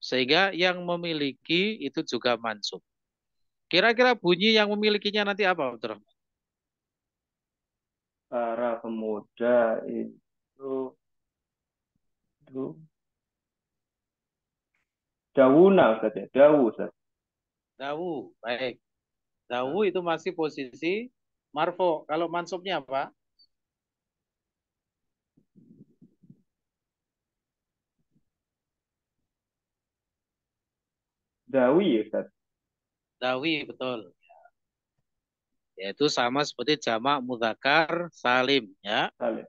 sehingga yang memiliki itu juga mansub. Kira-kira bunyi yang memilikinya nanti apa, Abdurrahman? Para pemuda itu, itu dauna saja, ya? dawu saja. Dawu, baik. Dawu itu masih posisi marfo. Kalau mansubnya apa? Dawi, Ustaz. Dawi betul. Yaitu sama seperti jamak mudakar salim ya. Salim.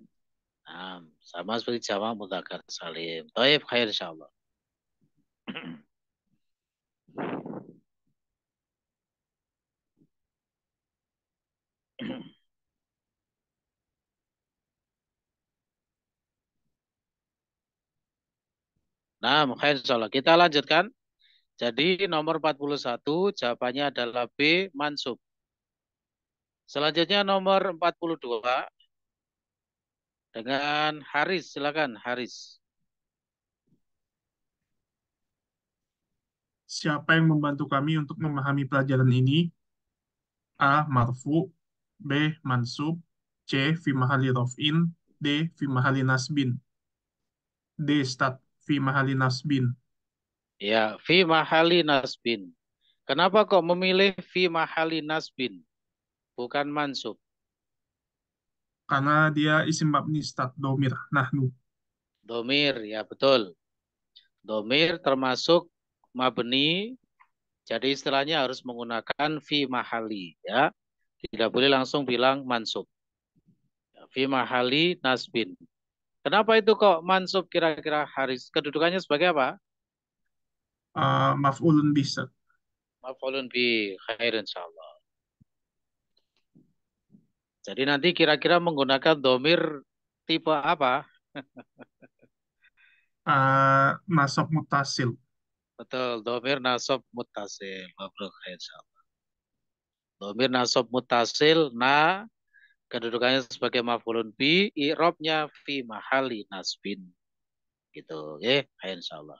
Nah, sama seperti jamak mudakar salim. Taib khair insyaallah. Nah, khair insyaallah. Kita lanjutkan. Jadi nomor 41 jawabannya adalah B mansub. Selanjutnya nomor 42 dengan Haris, silakan Haris. Siapa yang membantu kami untuk memahami pelajaran ini? A. Marfu B. Mansub C. Fi mahali rof'in D. Fi nasbin D. Stat Fi nasbin Ya, fi mahali nasbin. Kenapa kok memilih fi mahali nasbin? Bukan mansub. Karena dia isim mabni stat domir, nahnu. Domir, ya betul. Domir termasuk mabni. Jadi istilahnya harus menggunakan fi mahali, ya. Tidak boleh langsung bilang mansub. Ya, fi mahali nasbin. Kenapa itu kok mansub kira-kira haris? Kedudukannya sebagai apa? آه ah, مفعول maf'ulun bi khair insyaallah. Jadi nanti kira-kira menggunakan domir tipe apa? uh, nasab mutasil. Betul, domir nasab mutasil. khair insyaallah. Domir nasab mutasil, na kedudukannya sebagai maf'ulun bi, i'rabnya fi mahali nasbin. Gitu, ya, okay? insyaallah.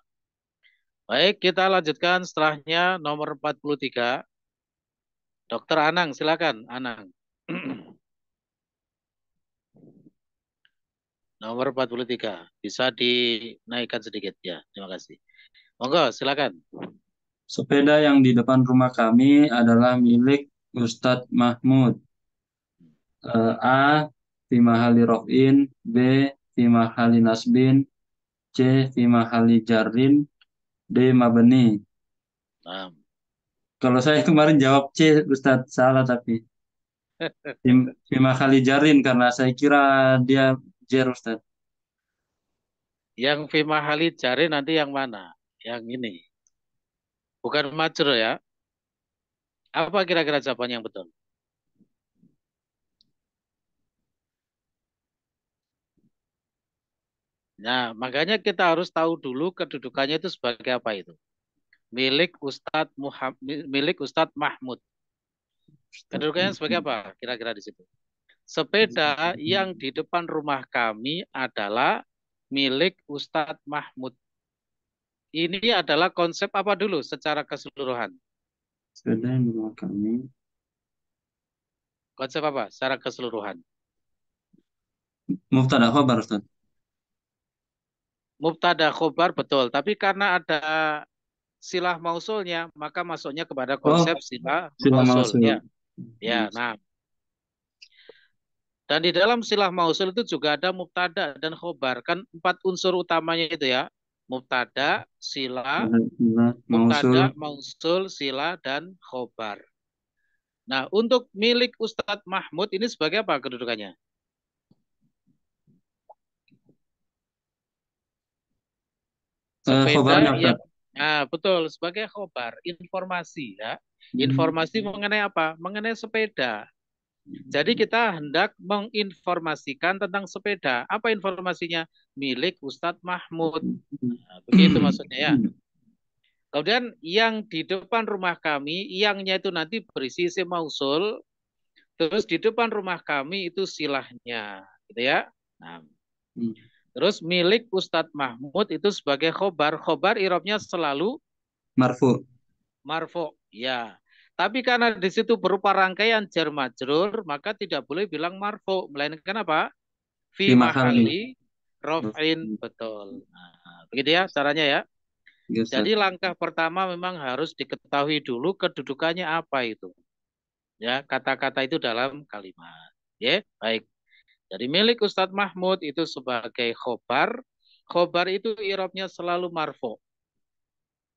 Baik, kita lanjutkan setelahnya nomor 43. Dokter Anang, silakan Anang. nomor 43. Bisa dinaikkan sedikit ya. Terima kasih. Monggo, silakan. Sepeda yang di depan rumah kami adalah milik Ustadz Mahmud. Eh, A. Fimahali Rofin B. Fimahali Nasbin C. Fimahali Jarin D mabni. Nah. Kalau saya kemarin jawab C, Ustaz salah tapi lima kali jarin karena saya kira dia jer Ustaz. Yang lima kali jarin nanti yang mana? Yang ini. Bukan macer ya. Apa kira-kira jawaban yang betul? Nah, makanya kita harus tahu dulu kedudukannya itu sebagai apa itu. Milik Ustadz Muhammad, milik Ustadz Mahmud. Kedudukannya sebagai apa kira-kira di situ? Sepeda yang di depan rumah kami adalah milik Ustadz Mahmud. Ini adalah konsep apa dulu secara keseluruhan? Sepeda yang di rumah kami. Konsep apa secara keseluruhan? Muftada khabar Ustaz mubtada khobar betul, tapi karena ada silah mausulnya, maka masuknya kepada oh, konsep oh, silah, silah mausulnya mausul. Ya. Hmm. ya. nah. Dan di dalam silah mausul itu juga ada mubtada dan khobar. Kan empat unsur utamanya itu ya. Mubtada, sila, nah, mubtada, mausul, sila, dan khobar. Nah, untuk milik Ustadz Mahmud ini sebagai apa kedudukannya? Uh, eh, yang, Nah, betul sebagai khobar, informasi ya. Hmm. Informasi hmm. mengenai apa? Mengenai sepeda. Jadi kita hendak menginformasikan tentang sepeda. Apa informasinya? Milik Ustadz Mahmud. Nah, begitu hmm. maksudnya ya. Hmm. Kemudian yang di depan rumah kami, yangnya itu nanti berisi isim mausul. Terus di depan rumah kami itu silahnya, gitu ya. Nah, Terus milik Ustadz Mahmud itu sebagai khobar. Khobar irobnya selalu marfu. Marfu, ya. Tapi karena di situ berupa rangkaian jar majrur, maka tidak boleh bilang marfu, melainkan apa? Fi mahali rofin betul. Nah, begitu ya caranya ya. Yes, iya, Jadi langkah pertama memang harus diketahui dulu kedudukannya apa itu. Ya, kata-kata itu dalam kalimat. Ya, baik. Jadi milik Ustadz Mahmud itu sebagai khobar. Khobar itu irobnya selalu marfo.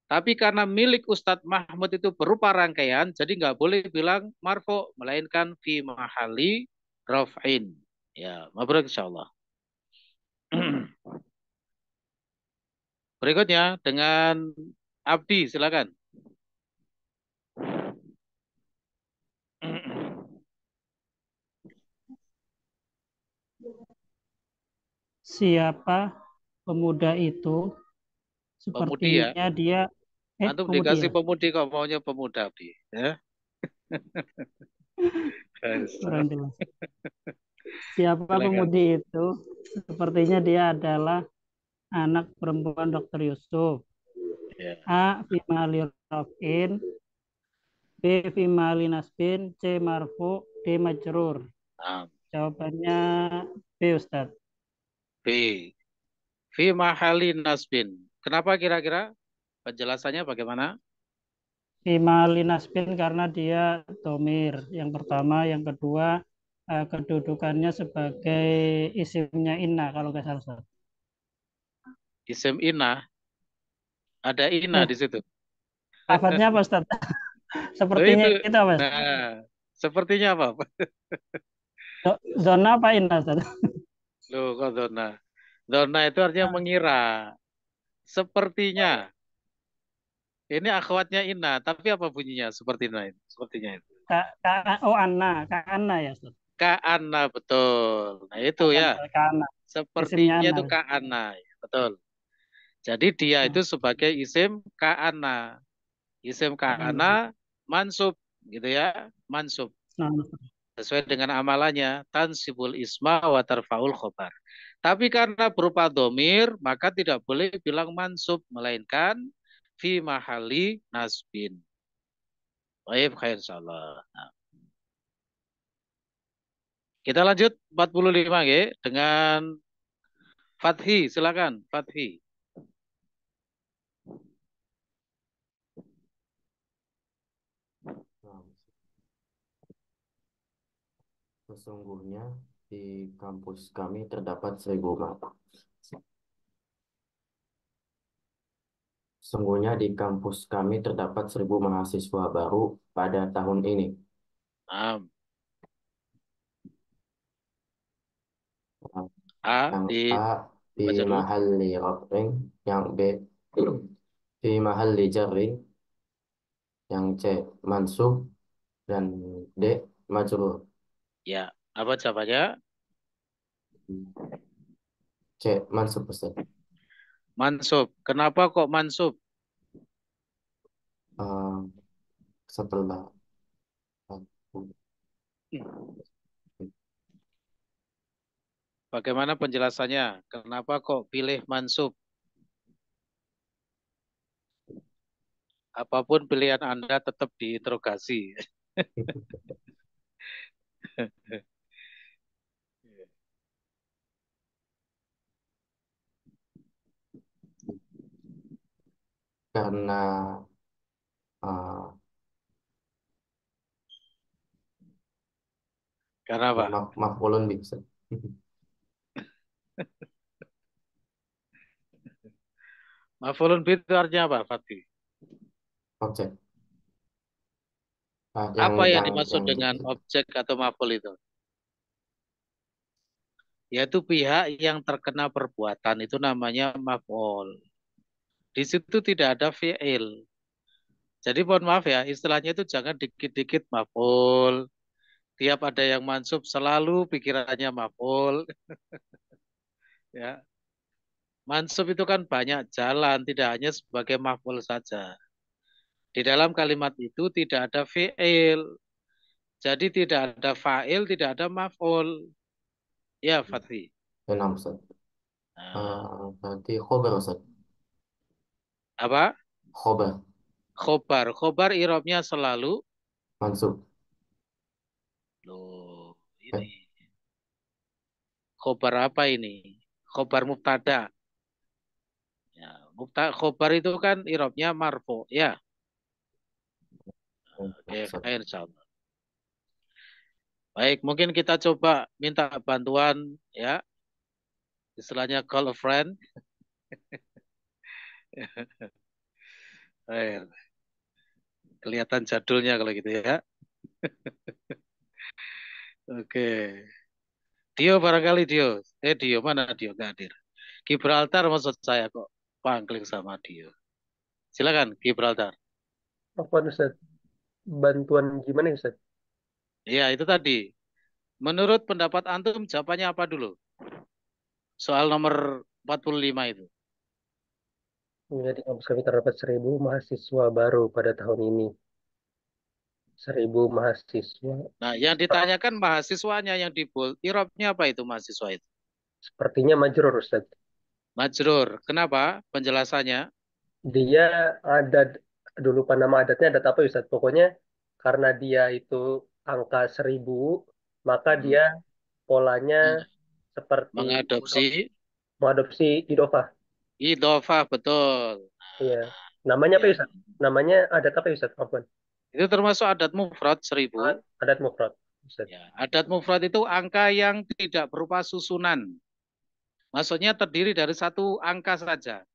Tapi karena milik Ustadz Mahmud itu berupa rangkaian, jadi nggak boleh bilang marfo, melainkan fi mahali raf'in. Ya, mabrak insya Allah. Berikutnya dengan Abdi, silakan. siapa pemuda itu sepertinya pemudi ya? dia eh, Antum pemudi dikasih ya? pemudi kok maunya pemuda bi ya siapa Silahkan. pemudi itu sepertinya dia adalah anak perempuan dokter Yusuf yeah. A fimali rofin B fimali nasbin C marfu D majrur nah. jawabannya B Ustadz V, fi mahali nasbin. Kenapa kira-kira? Penjelasannya bagaimana? Fi mahali nasbin karena dia domir. Yang pertama, yang kedua eh, kedudukannya sebagai isimnya inna kalau nggak salah. Isim inna ada inna hmm. di situ. Lafadznya apa Ustaz? sepertinya itu, kita Nah, sepertinya apa? Zona apa inna Ustaz? Loh, kok dona dona itu artinya ah. mengira. Sepertinya. Ini akhwatnya Ina, tapi apa bunyinya seperti Ina itu? Sepertinya itu. Ka, ka, oh Anna, Ka Anna ya, Ustaz. Ka Anna betul. Nah, itu ka, ya. Ka Anna. Sepertinya Anna. itu Ka Anna, ya, betul. Jadi dia hmm. itu sebagai isim Ka Anna. Isim Ka Anna hmm. mansub gitu ya, mansub. Nah, sesuai dengan amalannya tan tansibul isma wa tarfaul khobar. Tapi karena berupa domir maka tidak boleh bilang mansub melainkan fi mahali nasbin. Baik, khair insyaallah. Nah. Kita lanjut 45 ya dengan Fathi, silakan Fathi. Sesungguhnya di kampus kami terdapat seribu mata. Sesungguhnya di kampus kami terdapat seribu mahasiswa baru pada tahun ini. Um. A yang di A di mahalli rafin, yang B di mahal di jari. yang C mansuh. dan D majrur. Apa jawabannya? C. Mansub, Ustaz. Mansub. Kenapa kok mansub? Uh, ehm, sebelah. Bagaimana penjelasannya? Kenapa kok pilih mansub? Apapun pilihan Anda tetap diinterogasi. karena uh, karena apa? maaf mafulun bisa. mafulun bi itu artinya apa, Fatih? Objek. Uh, yang, apa yang, yang dimaksud yang, dengan objek atau maful itu? Yaitu pihak yang terkena perbuatan itu namanya maful. Di situ tidak ada fi'il. Jadi mohon maaf ya, istilahnya itu jangan dikit-dikit maful. Tiap ada yang mansub selalu pikirannya maful. ya. Mansub itu kan banyak jalan, tidak hanya sebagai maful saja. Di dalam kalimat itu tidak ada fi'il. Jadi tidak ada fa'il, tidak ada maf'ul. Ya, Fatih. Ya, Ustaz. Nah. Uh, ah, berarti khobar, Ustaz apa? Khobar. Khobar. Khobar irobnya selalu mansub. Loh, ya. ini. Khobar apa ini? Khobar mubtada. Ya, mubta khobar itu kan irobnya marfo, ya? ya. Oke, okay, ya, insyaallah. Baik, mungkin kita coba minta bantuan ya. Istilahnya call a friend. Air. Kelihatan jadulnya kalau gitu ya. Oke. Dio barangkali Dio. Eh Dio mana Dio nggak hadir. Gibraltar maksud saya kok pangkling sama Dio. Silakan Gibraltar. Apa Ustaz? Bantuan gimana Ustaz? Iya itu tadi. Menurut pendapat antum jawabannya apa dulu? Soal nomor 45 itu. Jadi kampus kami terdapat seribu mahasiswa baru pada tahun ini. Seribu mahasiswa. Nah, yang ditanyakan mahasiswanya yang di bold, irobnya apa itu mahasiswa itu? Sepertinya majrur, Ustaz. Majrur. Kenapa? Penjelasannya? Dia ada, dulu nama adatnya ada apa Ustaz? Pokoknya karena dia itu angka seribu, maka hmm. dia polanya hmm. seperti mengadopsi mengadopsi idofah. Idofa betul. Iya. Nah, namanya apa ya. Namanya adat apa Ustaz? Maafkan. Itu termasuk adat mufrad seribu. Adat mufrad. Ya, adat mufrad itu angka yang tidak berupa susunan. Maksudnya terdiri dari satu angka saja.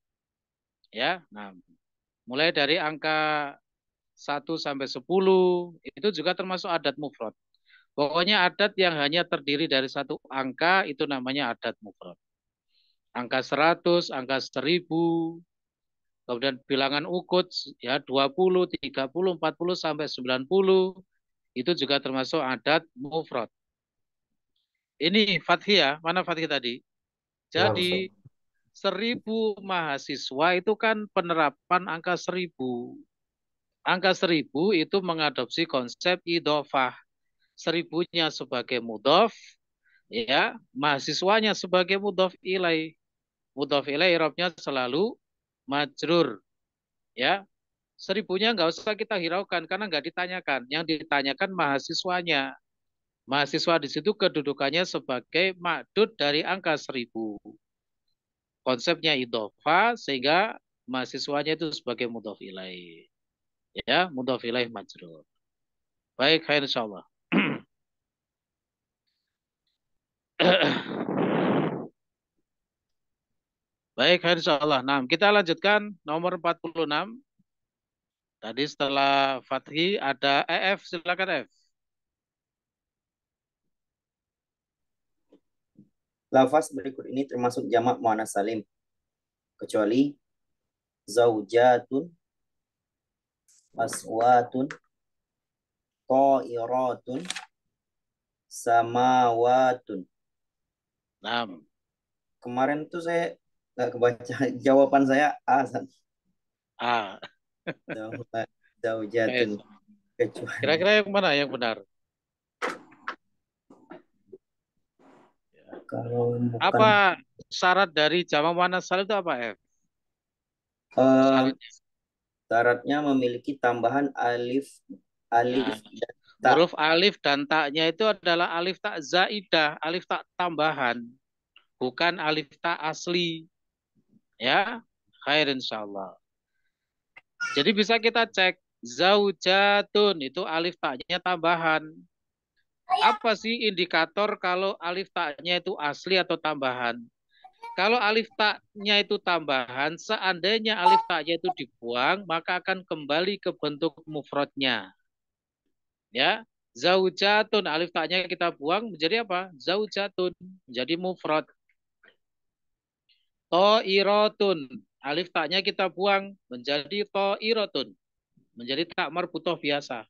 Ya, nah, mulai dari angka 1 sampai 10 itu juga termasuk adat mufrad. Pokoknya adat yang hanya terdiri dari satu angka itu namanya adat mufrad angka 100, angka 1000, kemudian bilangan ukut ya 20, 30, 40 sampai 90 itu juga termasuk adat mufrad. Ini fathiyah, mana fathiyah tadi? Ya, Jadi seribu mahasiswa itu kan penerapan angka seribu. Angka seribu itu mengadopsi konsep idofah. Seribunya sebagai mudof, ya mahasiswanya sebagai mudof ilai mudhaf ilaih irobnya selalu majrur. Ya. Seribunya nggak usah kita hiraukan karena nggak ditanyakan. Yang ditanyakan mahasiswanya. Mahasiswa di situ kedudukannya sebagai makdud dari angka seribu. Konsepnya idofa sehingga mahasiswanya itu sebagai mudhaf ilaih. Ya, mudhaf ilaih majrur. Baik, insya Allah. Baik, insya Allah. Nah, kita lanjutkan nomor 46. Tadi setelah Fathi ada EF, silakan EF. Lafaz berikut ini termasuk jamak muannas salim kecuali zaujatun aswatun ta'iratun samawatun. Nah. Kemarin tuh saya nggak kebaca jawaban saya A San. A jauh jatuh kecuali kira-kira yang mana yang benar kalau bukan... apa syarat dari jamaah mana manasal itu apa F? Uh, eh, syaratnya. syaratnya memiliki tambahan alif alif nah, dan ta. huruf alif dan taknya itu adalah alif tak zaidah alif tak tambahan bukan alif tak asli Ya, khair Allah. Jadi bisa kita cek zaujatun itu alif taknya tambahan. Apa sih indikator kalau alif taknya itu asli atau tambahan? Kalau alif taknya itu tambahan, seandainya alif taknya itu dibuang, maka akan kembali ke bentuk mufradnya. Ya, zaujatun alif taknya kita buang menjadi apa? Zaujatun jadi mufrad. Toirotun. Alif taknya kita buang menjadi toirotun. Menjadi tak marbutoh biasa.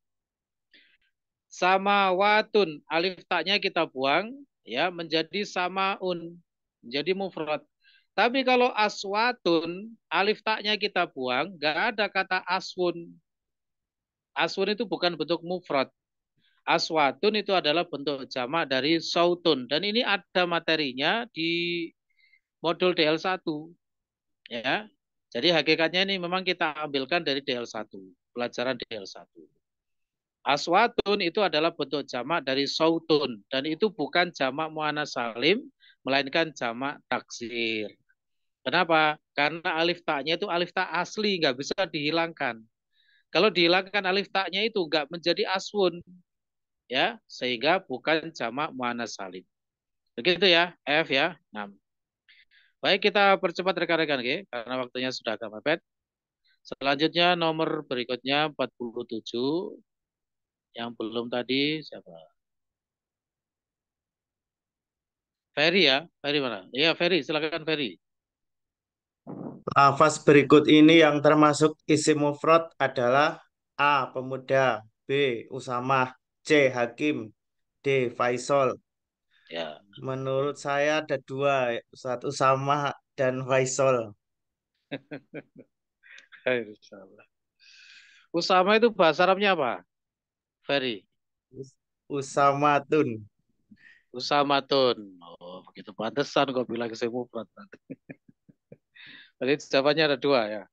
Sama watun. Alif taknya kita buang ya menjadi samaun. Menjadi mufrad. Tapi kalau aswatun, alif taknya kita buang, gak ada kata aswun. Aswun itu bukan bentuk mufrad. Aswatun itu adalah bentuk jamak dari sautun. Dan ini ada materinya di modul DL1. Ya. Jadi hakikatnya ini memang kita ambilkan dari DL1, pelajaran DL1. Aswatun itu adalah bentuk jamak dari sautun dan itu bukan jamak muana salim melainkan jamak taksir. Kenapa? Karena alif taknya itu alif tak asli nggak bisa dihilangkan. Kalau dihilangkan alif taknya itu nggak menjadi aswun, ya sehingga bukan jamak muana salim. Begitu ya, F ya, 6. Baik, kita percepat rekan-rekan ya, karena waktunya sudah agak mepet. Selanjutnya nomor berikutnya 47 yang belum tadi siapa? Ferry ya, Ferry mana? Iya Ferry, silakan Ferry. Lafaz berikut ini yang termasuk isi mufrad adalah A. Pemuda B. Usamah C. Hakim D. Faisal Ya. Menurut saya ada dua, satu sama dan Faisal. Usama itu bahasa Arabnya apa? Ferry. Tun. Usamatun. Usamatun. Oh, begitu pantesan kok bilang saya mufrad nanti. Berarti jawabannya ada dua ya.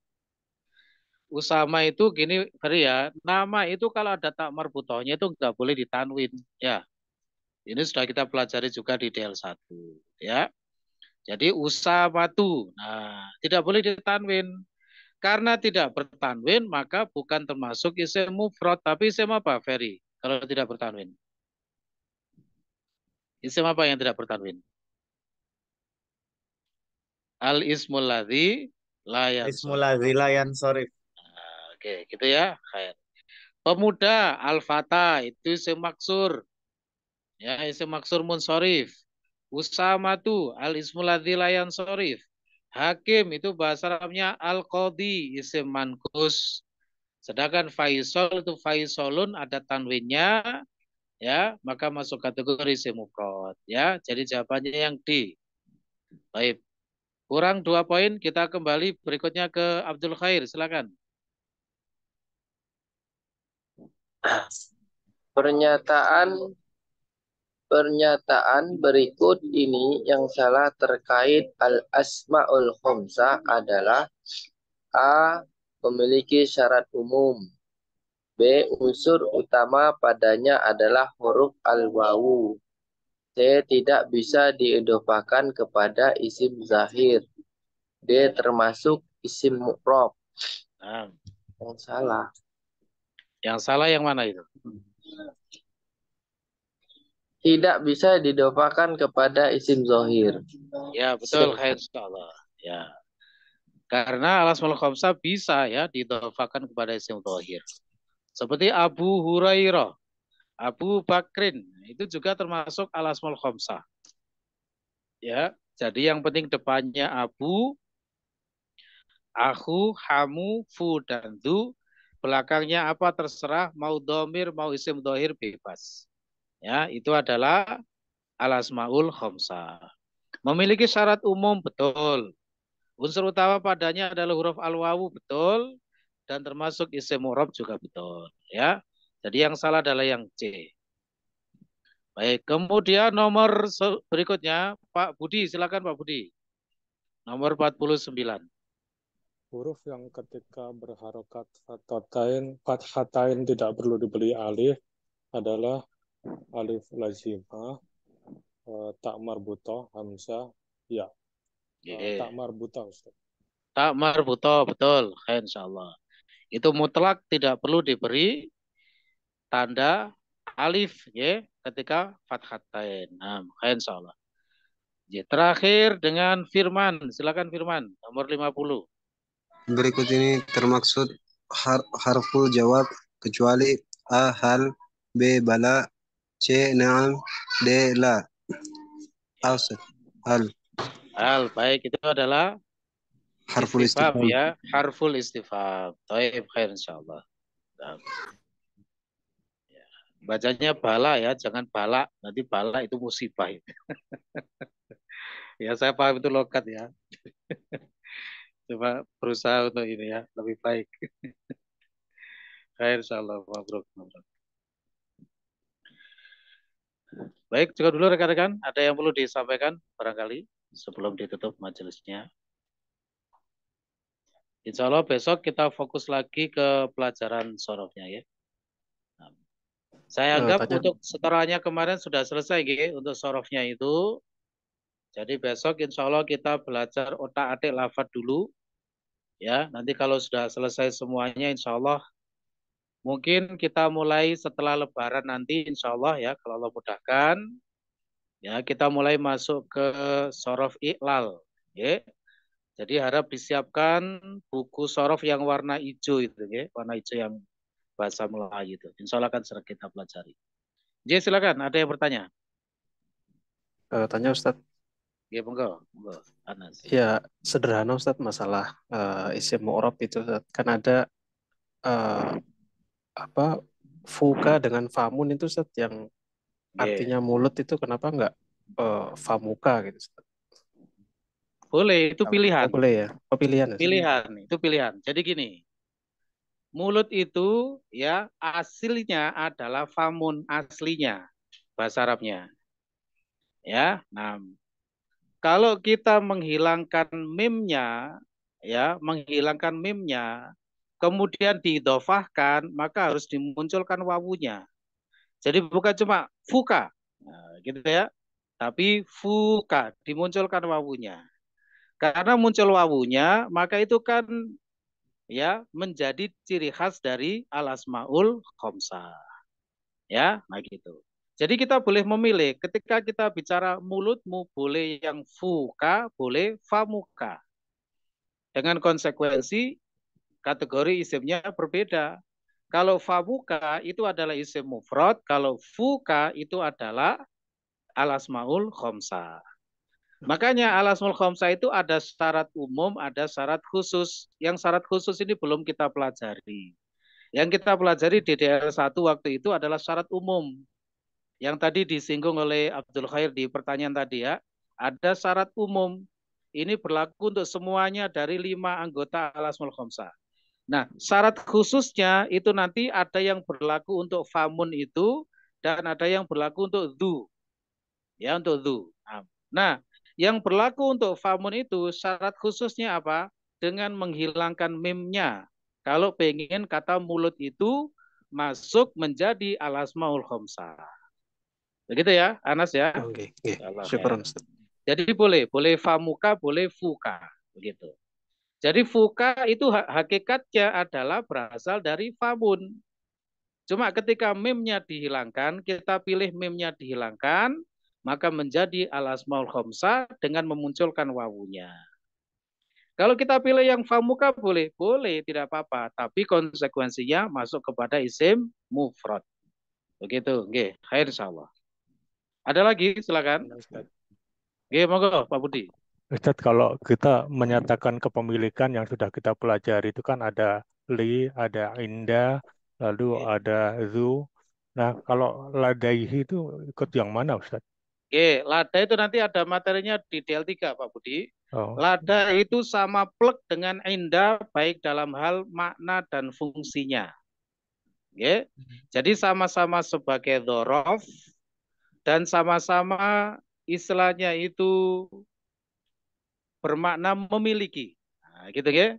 Usama itu gini Ferry ya, nama itu kalau ada tak marbutohnya itu nggak boleh ditanwin ya. Ini sudah kita pelajari juga di DL1 ya. Jadi usamatu. Nah, tidak boleh ditanwin. Karena tidak bertanwin maka bukan termasuk isim mufrad tapi isim apa Ferry? Kalau tidak bertanwin. Isim apa yang tidak bertanwin? Al ismul ladzi layan. Ismul ladzi layan sorry. Nah, oke, gitu ya. Khair. Pemuda al-fata itu isim maksur. Ya, isim maksur munsorif. tu al ismul layan sorif. Hakim itu bahasa Arabnya al qadi isim mankus. Sedangkan faisol itu faisolun ada tanwinnya ya, maka masuk kategori isim ya. Jadi jawabannya yang D. Baik. Kurang dua poin, kita kembali berikutnya ke Abdul Khair. Silakan. Pernyataan Pernyataan berikut ini yang salah terkait al-asma'ul khomsa adalah A. Memiliki syarat umum B. Unsur utama padanya adalah huruf al-wawu C. Tidak bisa diidopakan kepada isim zahir D. Termasuk isim mu'rob nah. Yang salah Yang salah yang mana itu? Hmm tidak bisa didopakan kepada isim zohir. Ya betul Allah. Ya. Karena alasmul khamsah bisa ya didopakan kepada isim zohir. Seperti Abu Hurairah, Abu Bakrin itu juga termasuk alasmul khamsah. Ya, jadi yang penting depannya Abu, Aku Hamu, Fu, dan Du. Belakangnya apa terserah, mau domir, mau isim dohir, bebas. Ya, itu adalah al-asmaul khomsa. Memiliki syarat umum, betul. Unsur utama padanya adalah huruf al-wawu, betul. Dan termasuk isim mu'rob juga betul. Ya, Jadi yang salah adalah yang C. Baik, kemudian nomor berikutnya, Pak Budi, silakan Pak Budi. Nomor 49. Huruf yang ketika berharokat fathatain, fathatain tidak perlu dibeli alif adalah alif Lazima, uh, eh, tak marbuto hamzah ya eh, yeah. uh, tak Marbuto, Ustaz. tak marbuto betul insya Allah itu mutlak tidak perlu diberi tanda alif ya ketika fathatain nah insya Allah ya, terakhir dengan firman silakan firman nomor 50 berikut ini termaksud har harful jawab kecuali a hal b bala C, naam, D la Al, al al baik itu adalah harful istifham ya harful istifham taib khair insyaallah nah. ya. bacanya bala ya jangan bala nanti bala itu musibah ya, saya paham itu lokat ya coba berusaha untuk ini ya lebih baik khair insyaallah mabruk mabruk Baik, cukup dulu rekan-rekan. Ada yang perlu disampaikan barangkali sebelum ditutup majelisnya. Insya Allah besok kita fokus lagi ke pelajaran sorofnya ya. Nah, saya eh, anggap oh, untuk setaranya kemarin sudah selesai gitu untuk sorofnya itu. Jadi besok insya Allah kita belajar otak atik lafat dulu. Ya, nanti kalau sudah selesai semuanya insya Allah Mungkin kita mulai setelah lebaran nanti insya Allah ya kalau Allah mudahkan. Ya, kita mulai masuk ke sorof iklal. Ya. Jadi harap disiapkan buku sorof yang warna hijau itu ya, warna hijau yang bahasa Melayu itu. Insya Allah akan sering kita pelajari. Jadi silakan, ada yang bertanya? Uh, tanya Ustadz. Ya, monggo, monggo. Anas. Ya, sederhana Ustadz masalah uh, eh, isim mu'rab itu Ustadz. Kan ada uh, apa fuka dengan famun itu set yang iya. artinya mulut itu kenapa enggak uh, eh, famuka gitu set. boleh itu pilihan boleh ya oh, pilihan ya, pilihan ya. itu pilihan jadi gini mulut itu ya aslinya adalah famun aslinya bahasa Arabnya ya nah kalau kita menghilangkan mimnya ya menghilangkan mimnya kemudian didofahkan, maka harus dimunculkan wawunya. Jadi bukan cuma fuka, nah, gitu ya, tapi fuka dimunculkan wawunya. Karena muncul wawunya, maka itu kan ya menjadi ciri khas dari alasmaul khomsah. Ya, nah gitu. Jadi kita boleh memilih ketika kita bicara mulutmu boleh yang fuka, boleh famuka. Dengan konsekuensi kategori isimnya berbeda. Kalau fabuka itu adalah isim mufrad, kalau fuka itu adalah alasmaul khomsa. Makanya alasmaul khomsa itu ada syarat umum, ada syarat khusus. Yang syarat khusus ini belum kita pelajari. Yang kita pelajari di dl 1 waktu itu adalah syarat umum. Yang tadi disinggung oleh Abdul Khair di pertanyaan tadi ya. Ada syarat umum. Ini berlaku untuk semuanya dari lima anggota alasmaul khomsa. Nah, syarat khususnya itu nanti ada yang berlaku untuk famun itu dan ada yang berlaku untuk du. Ya, untuk du. Nah, nah, yang berlaku untuk famun itu syarat khususnya apa? Dengan menghilangkan mimnya. Kalau pengen kata mulut itu masuk menjadi alasmaul khomsa. Begitu ya, Anas ya. Oke, okay, okay. Super, Jadi boleh, boleh famuka, boleh fuka, begitu. Jadi fuka itu hakikatnya adalah berasal dari famun. Cuma ketika mimnya dihilangkan, kita pilih mimnya dihilangkan, maka menjadi al-asmaul khomsa dengan memunculkan wawunya. Kalau kita pilih yang famuka boleh, boleh tidak apa-apa, tapi konsekuensinya masuk kepada isim mufrad. Begitu, nggih. Khair insyaallah. Ada lagi silakan. Nggih, monggo Pak Budi. Ustadz, kalau kita menyatakan kepemilikan yang sudah kita pelajari itu kan ada Li, ada Inda, lalu okay. Iya. ada Zu. Nah, kalau Ladaihi itu ikut yang mana, Ustadz? Oke, Lada itu nanti ada materinya di DL3, Pak Budi. Oh. Lada itu sama plek dengan Inda, baik dalam hal makna dan fungsinya. Oke, hmm. jadi sama-sama sebagai dorof, dan sama-sama istilahnya itu bermakna memiliki. Nah, gitu ya. Hmm.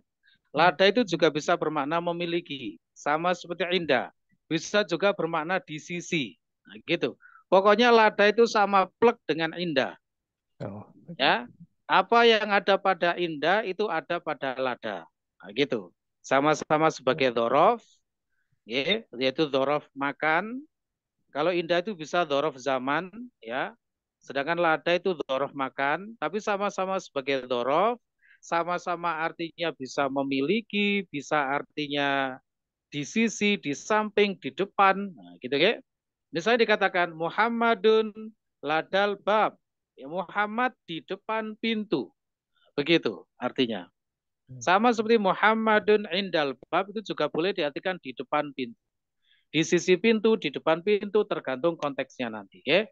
Lada itu juga bisa bermakna memiliki, sama seperti indah. Bisa juga bermakna di sisi. Nah, gitu. Pokoknya lada itu sama plek dengan indah. Oh. Ya. Apa yang ada pada indah itu ada pada lada. Nah, gitu. Sama-sama sebagai hmm. dorof, ya, yaitu dorof makan. Kalau indah itu bisa dorof zaman, ya, Sedangkan lada itu dorof makan, tapi sama-sama sebagai dorof, sama-sama artinya bisa memiliki, bisa artinya di sisi, di samping, di depan, nah, gitu ya. Misalnya dikatakan Muhammadun ladal bab, ya, Muhammad di depan pintu, begitu artinya. Hmm. Sama seperti Muhammadun indal bab itu juga boleh diartikan di depan pintu, di sisi pintu, di depan pintu, tergantung konteksnya nanti, ya.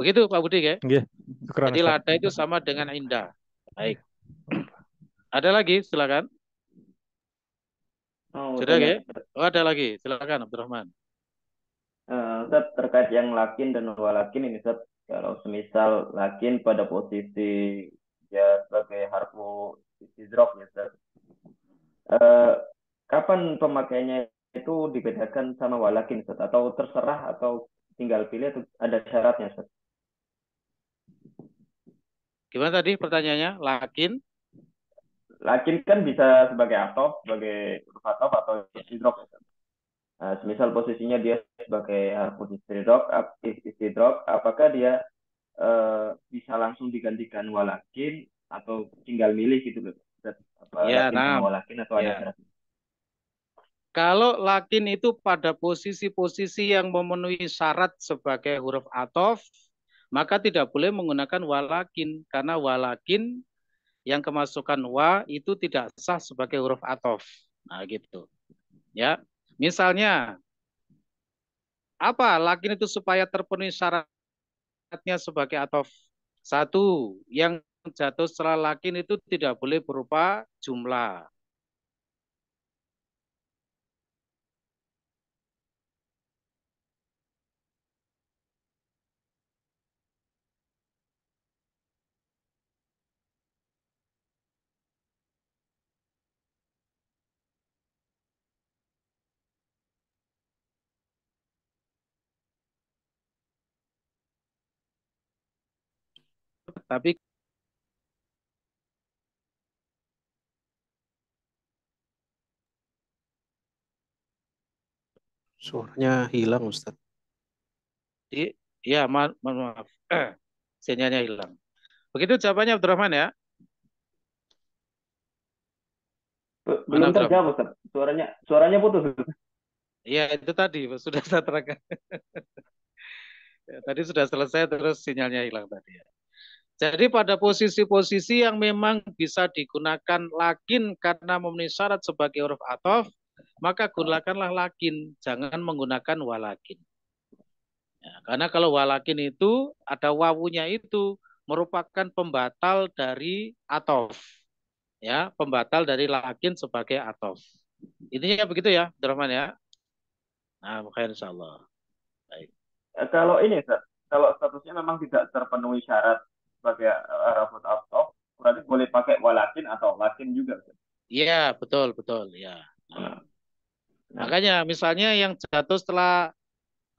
Begitu Pak Budi ya? Iya. Jadi lada itu sama dengan indah. Baik. Ada lagi silakan. Oh, Sudah ya? Oh, ada lagi. Silakan Abdurrahman. Uh, eh, Ustaz, terkait yang lakin dan walakin ini Ustaz, kalau semisal lakin pada posisi ya sebagai harfu istidrok ya Ustaz. Uh, kapan pemakaiannya itu dibedakan sama walakin Ustaz? Atau terserah atau tinggal pilih atau ada syaratnya Ustaz? Gimana tadi pertanyaannya? Lakin? Lakin kan bisa sebagai atop, sebagai huruf atop atau istidrok. Nah, semisal posisinya dia sebagai harful istidrok, istidrok, apakah dia eh, bisa langsung digantikan walakin atau tinggal milih gitu loh? Ya, nah. Walakin atau ya. kalau lakin itu pada posisi-posisi yang memenuhi syarat sebagai huruf atof, maka tidak boleh menggunakan walakin karena walakin yang kemasukan wa itu tidak sah sebagai huruf atof. Nah, gitu. Ya. Misalnya apa lakin itu supaya terpenuhi syaratnya sebagai atof? Satu, yang jatuh setelah lakin itu tidak boleh berupa jumlah. tapi Suaranya hilang, Ustaz. Iya, ya, ma ma maaf. Sinyalnya hilang. Begitu jawabannya Abdurrahman ya? Belum terjawab, Ustaz. Suaranya suaranya putus. Iya, itu tadi sudah saya terangkan. Ya, tadi sudah selesai terus sinyalnya hilang tadi ya. Jadi pada posisi-posisi yang memang bisa digunakan lakin karena memenuhi syarat sebagai huruf atof, maka gunakanlah lakin, jangan menggunakan walakin. Ya, karena kalau walakin itu ada wawunya itu merupakan pembatal dari atof. Ya, pembatal dari lakin sebagai atof. Intinya begitu ya, Rahman ya. Nah, mungkin insya Allah. Baik. Kalau ini, kalau statusnya memang tidak terpenuhi syarat sebagai eh, robot atau berarti boleh pakai walakin atau lakin juga. Iya, betul, betul, ya. Nah. Makanya misalnya yang jatuh setelah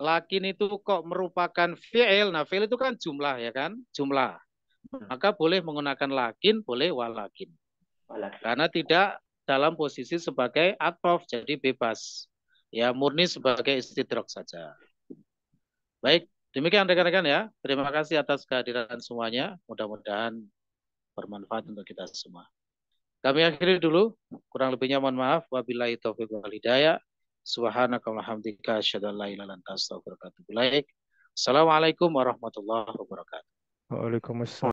lakin itu kok merupakan fi'il. Nah, fi'il itu kan jumlah ya kan? Jumlah. Hmm. Maka boleh menggunakan lakin, boleh walakin. walakin. Karena tidak dalam posisi sebagai atof jadi bebas. Ya, murni sebagai istidrok saja. Baik, Demikian rekan-rekan ya. Terima kasih atas kehadiran semuanya. Mudah-mudahan bermanfaat untuk kita semua. Kami akhiri dulu. Kurang lebihnya mohon maaf. Wabillahi taufiq wal hidayah. Subhanakallahumma Assalamualaikum warahmatullahi wabarakatuh. Waalaikumsalam.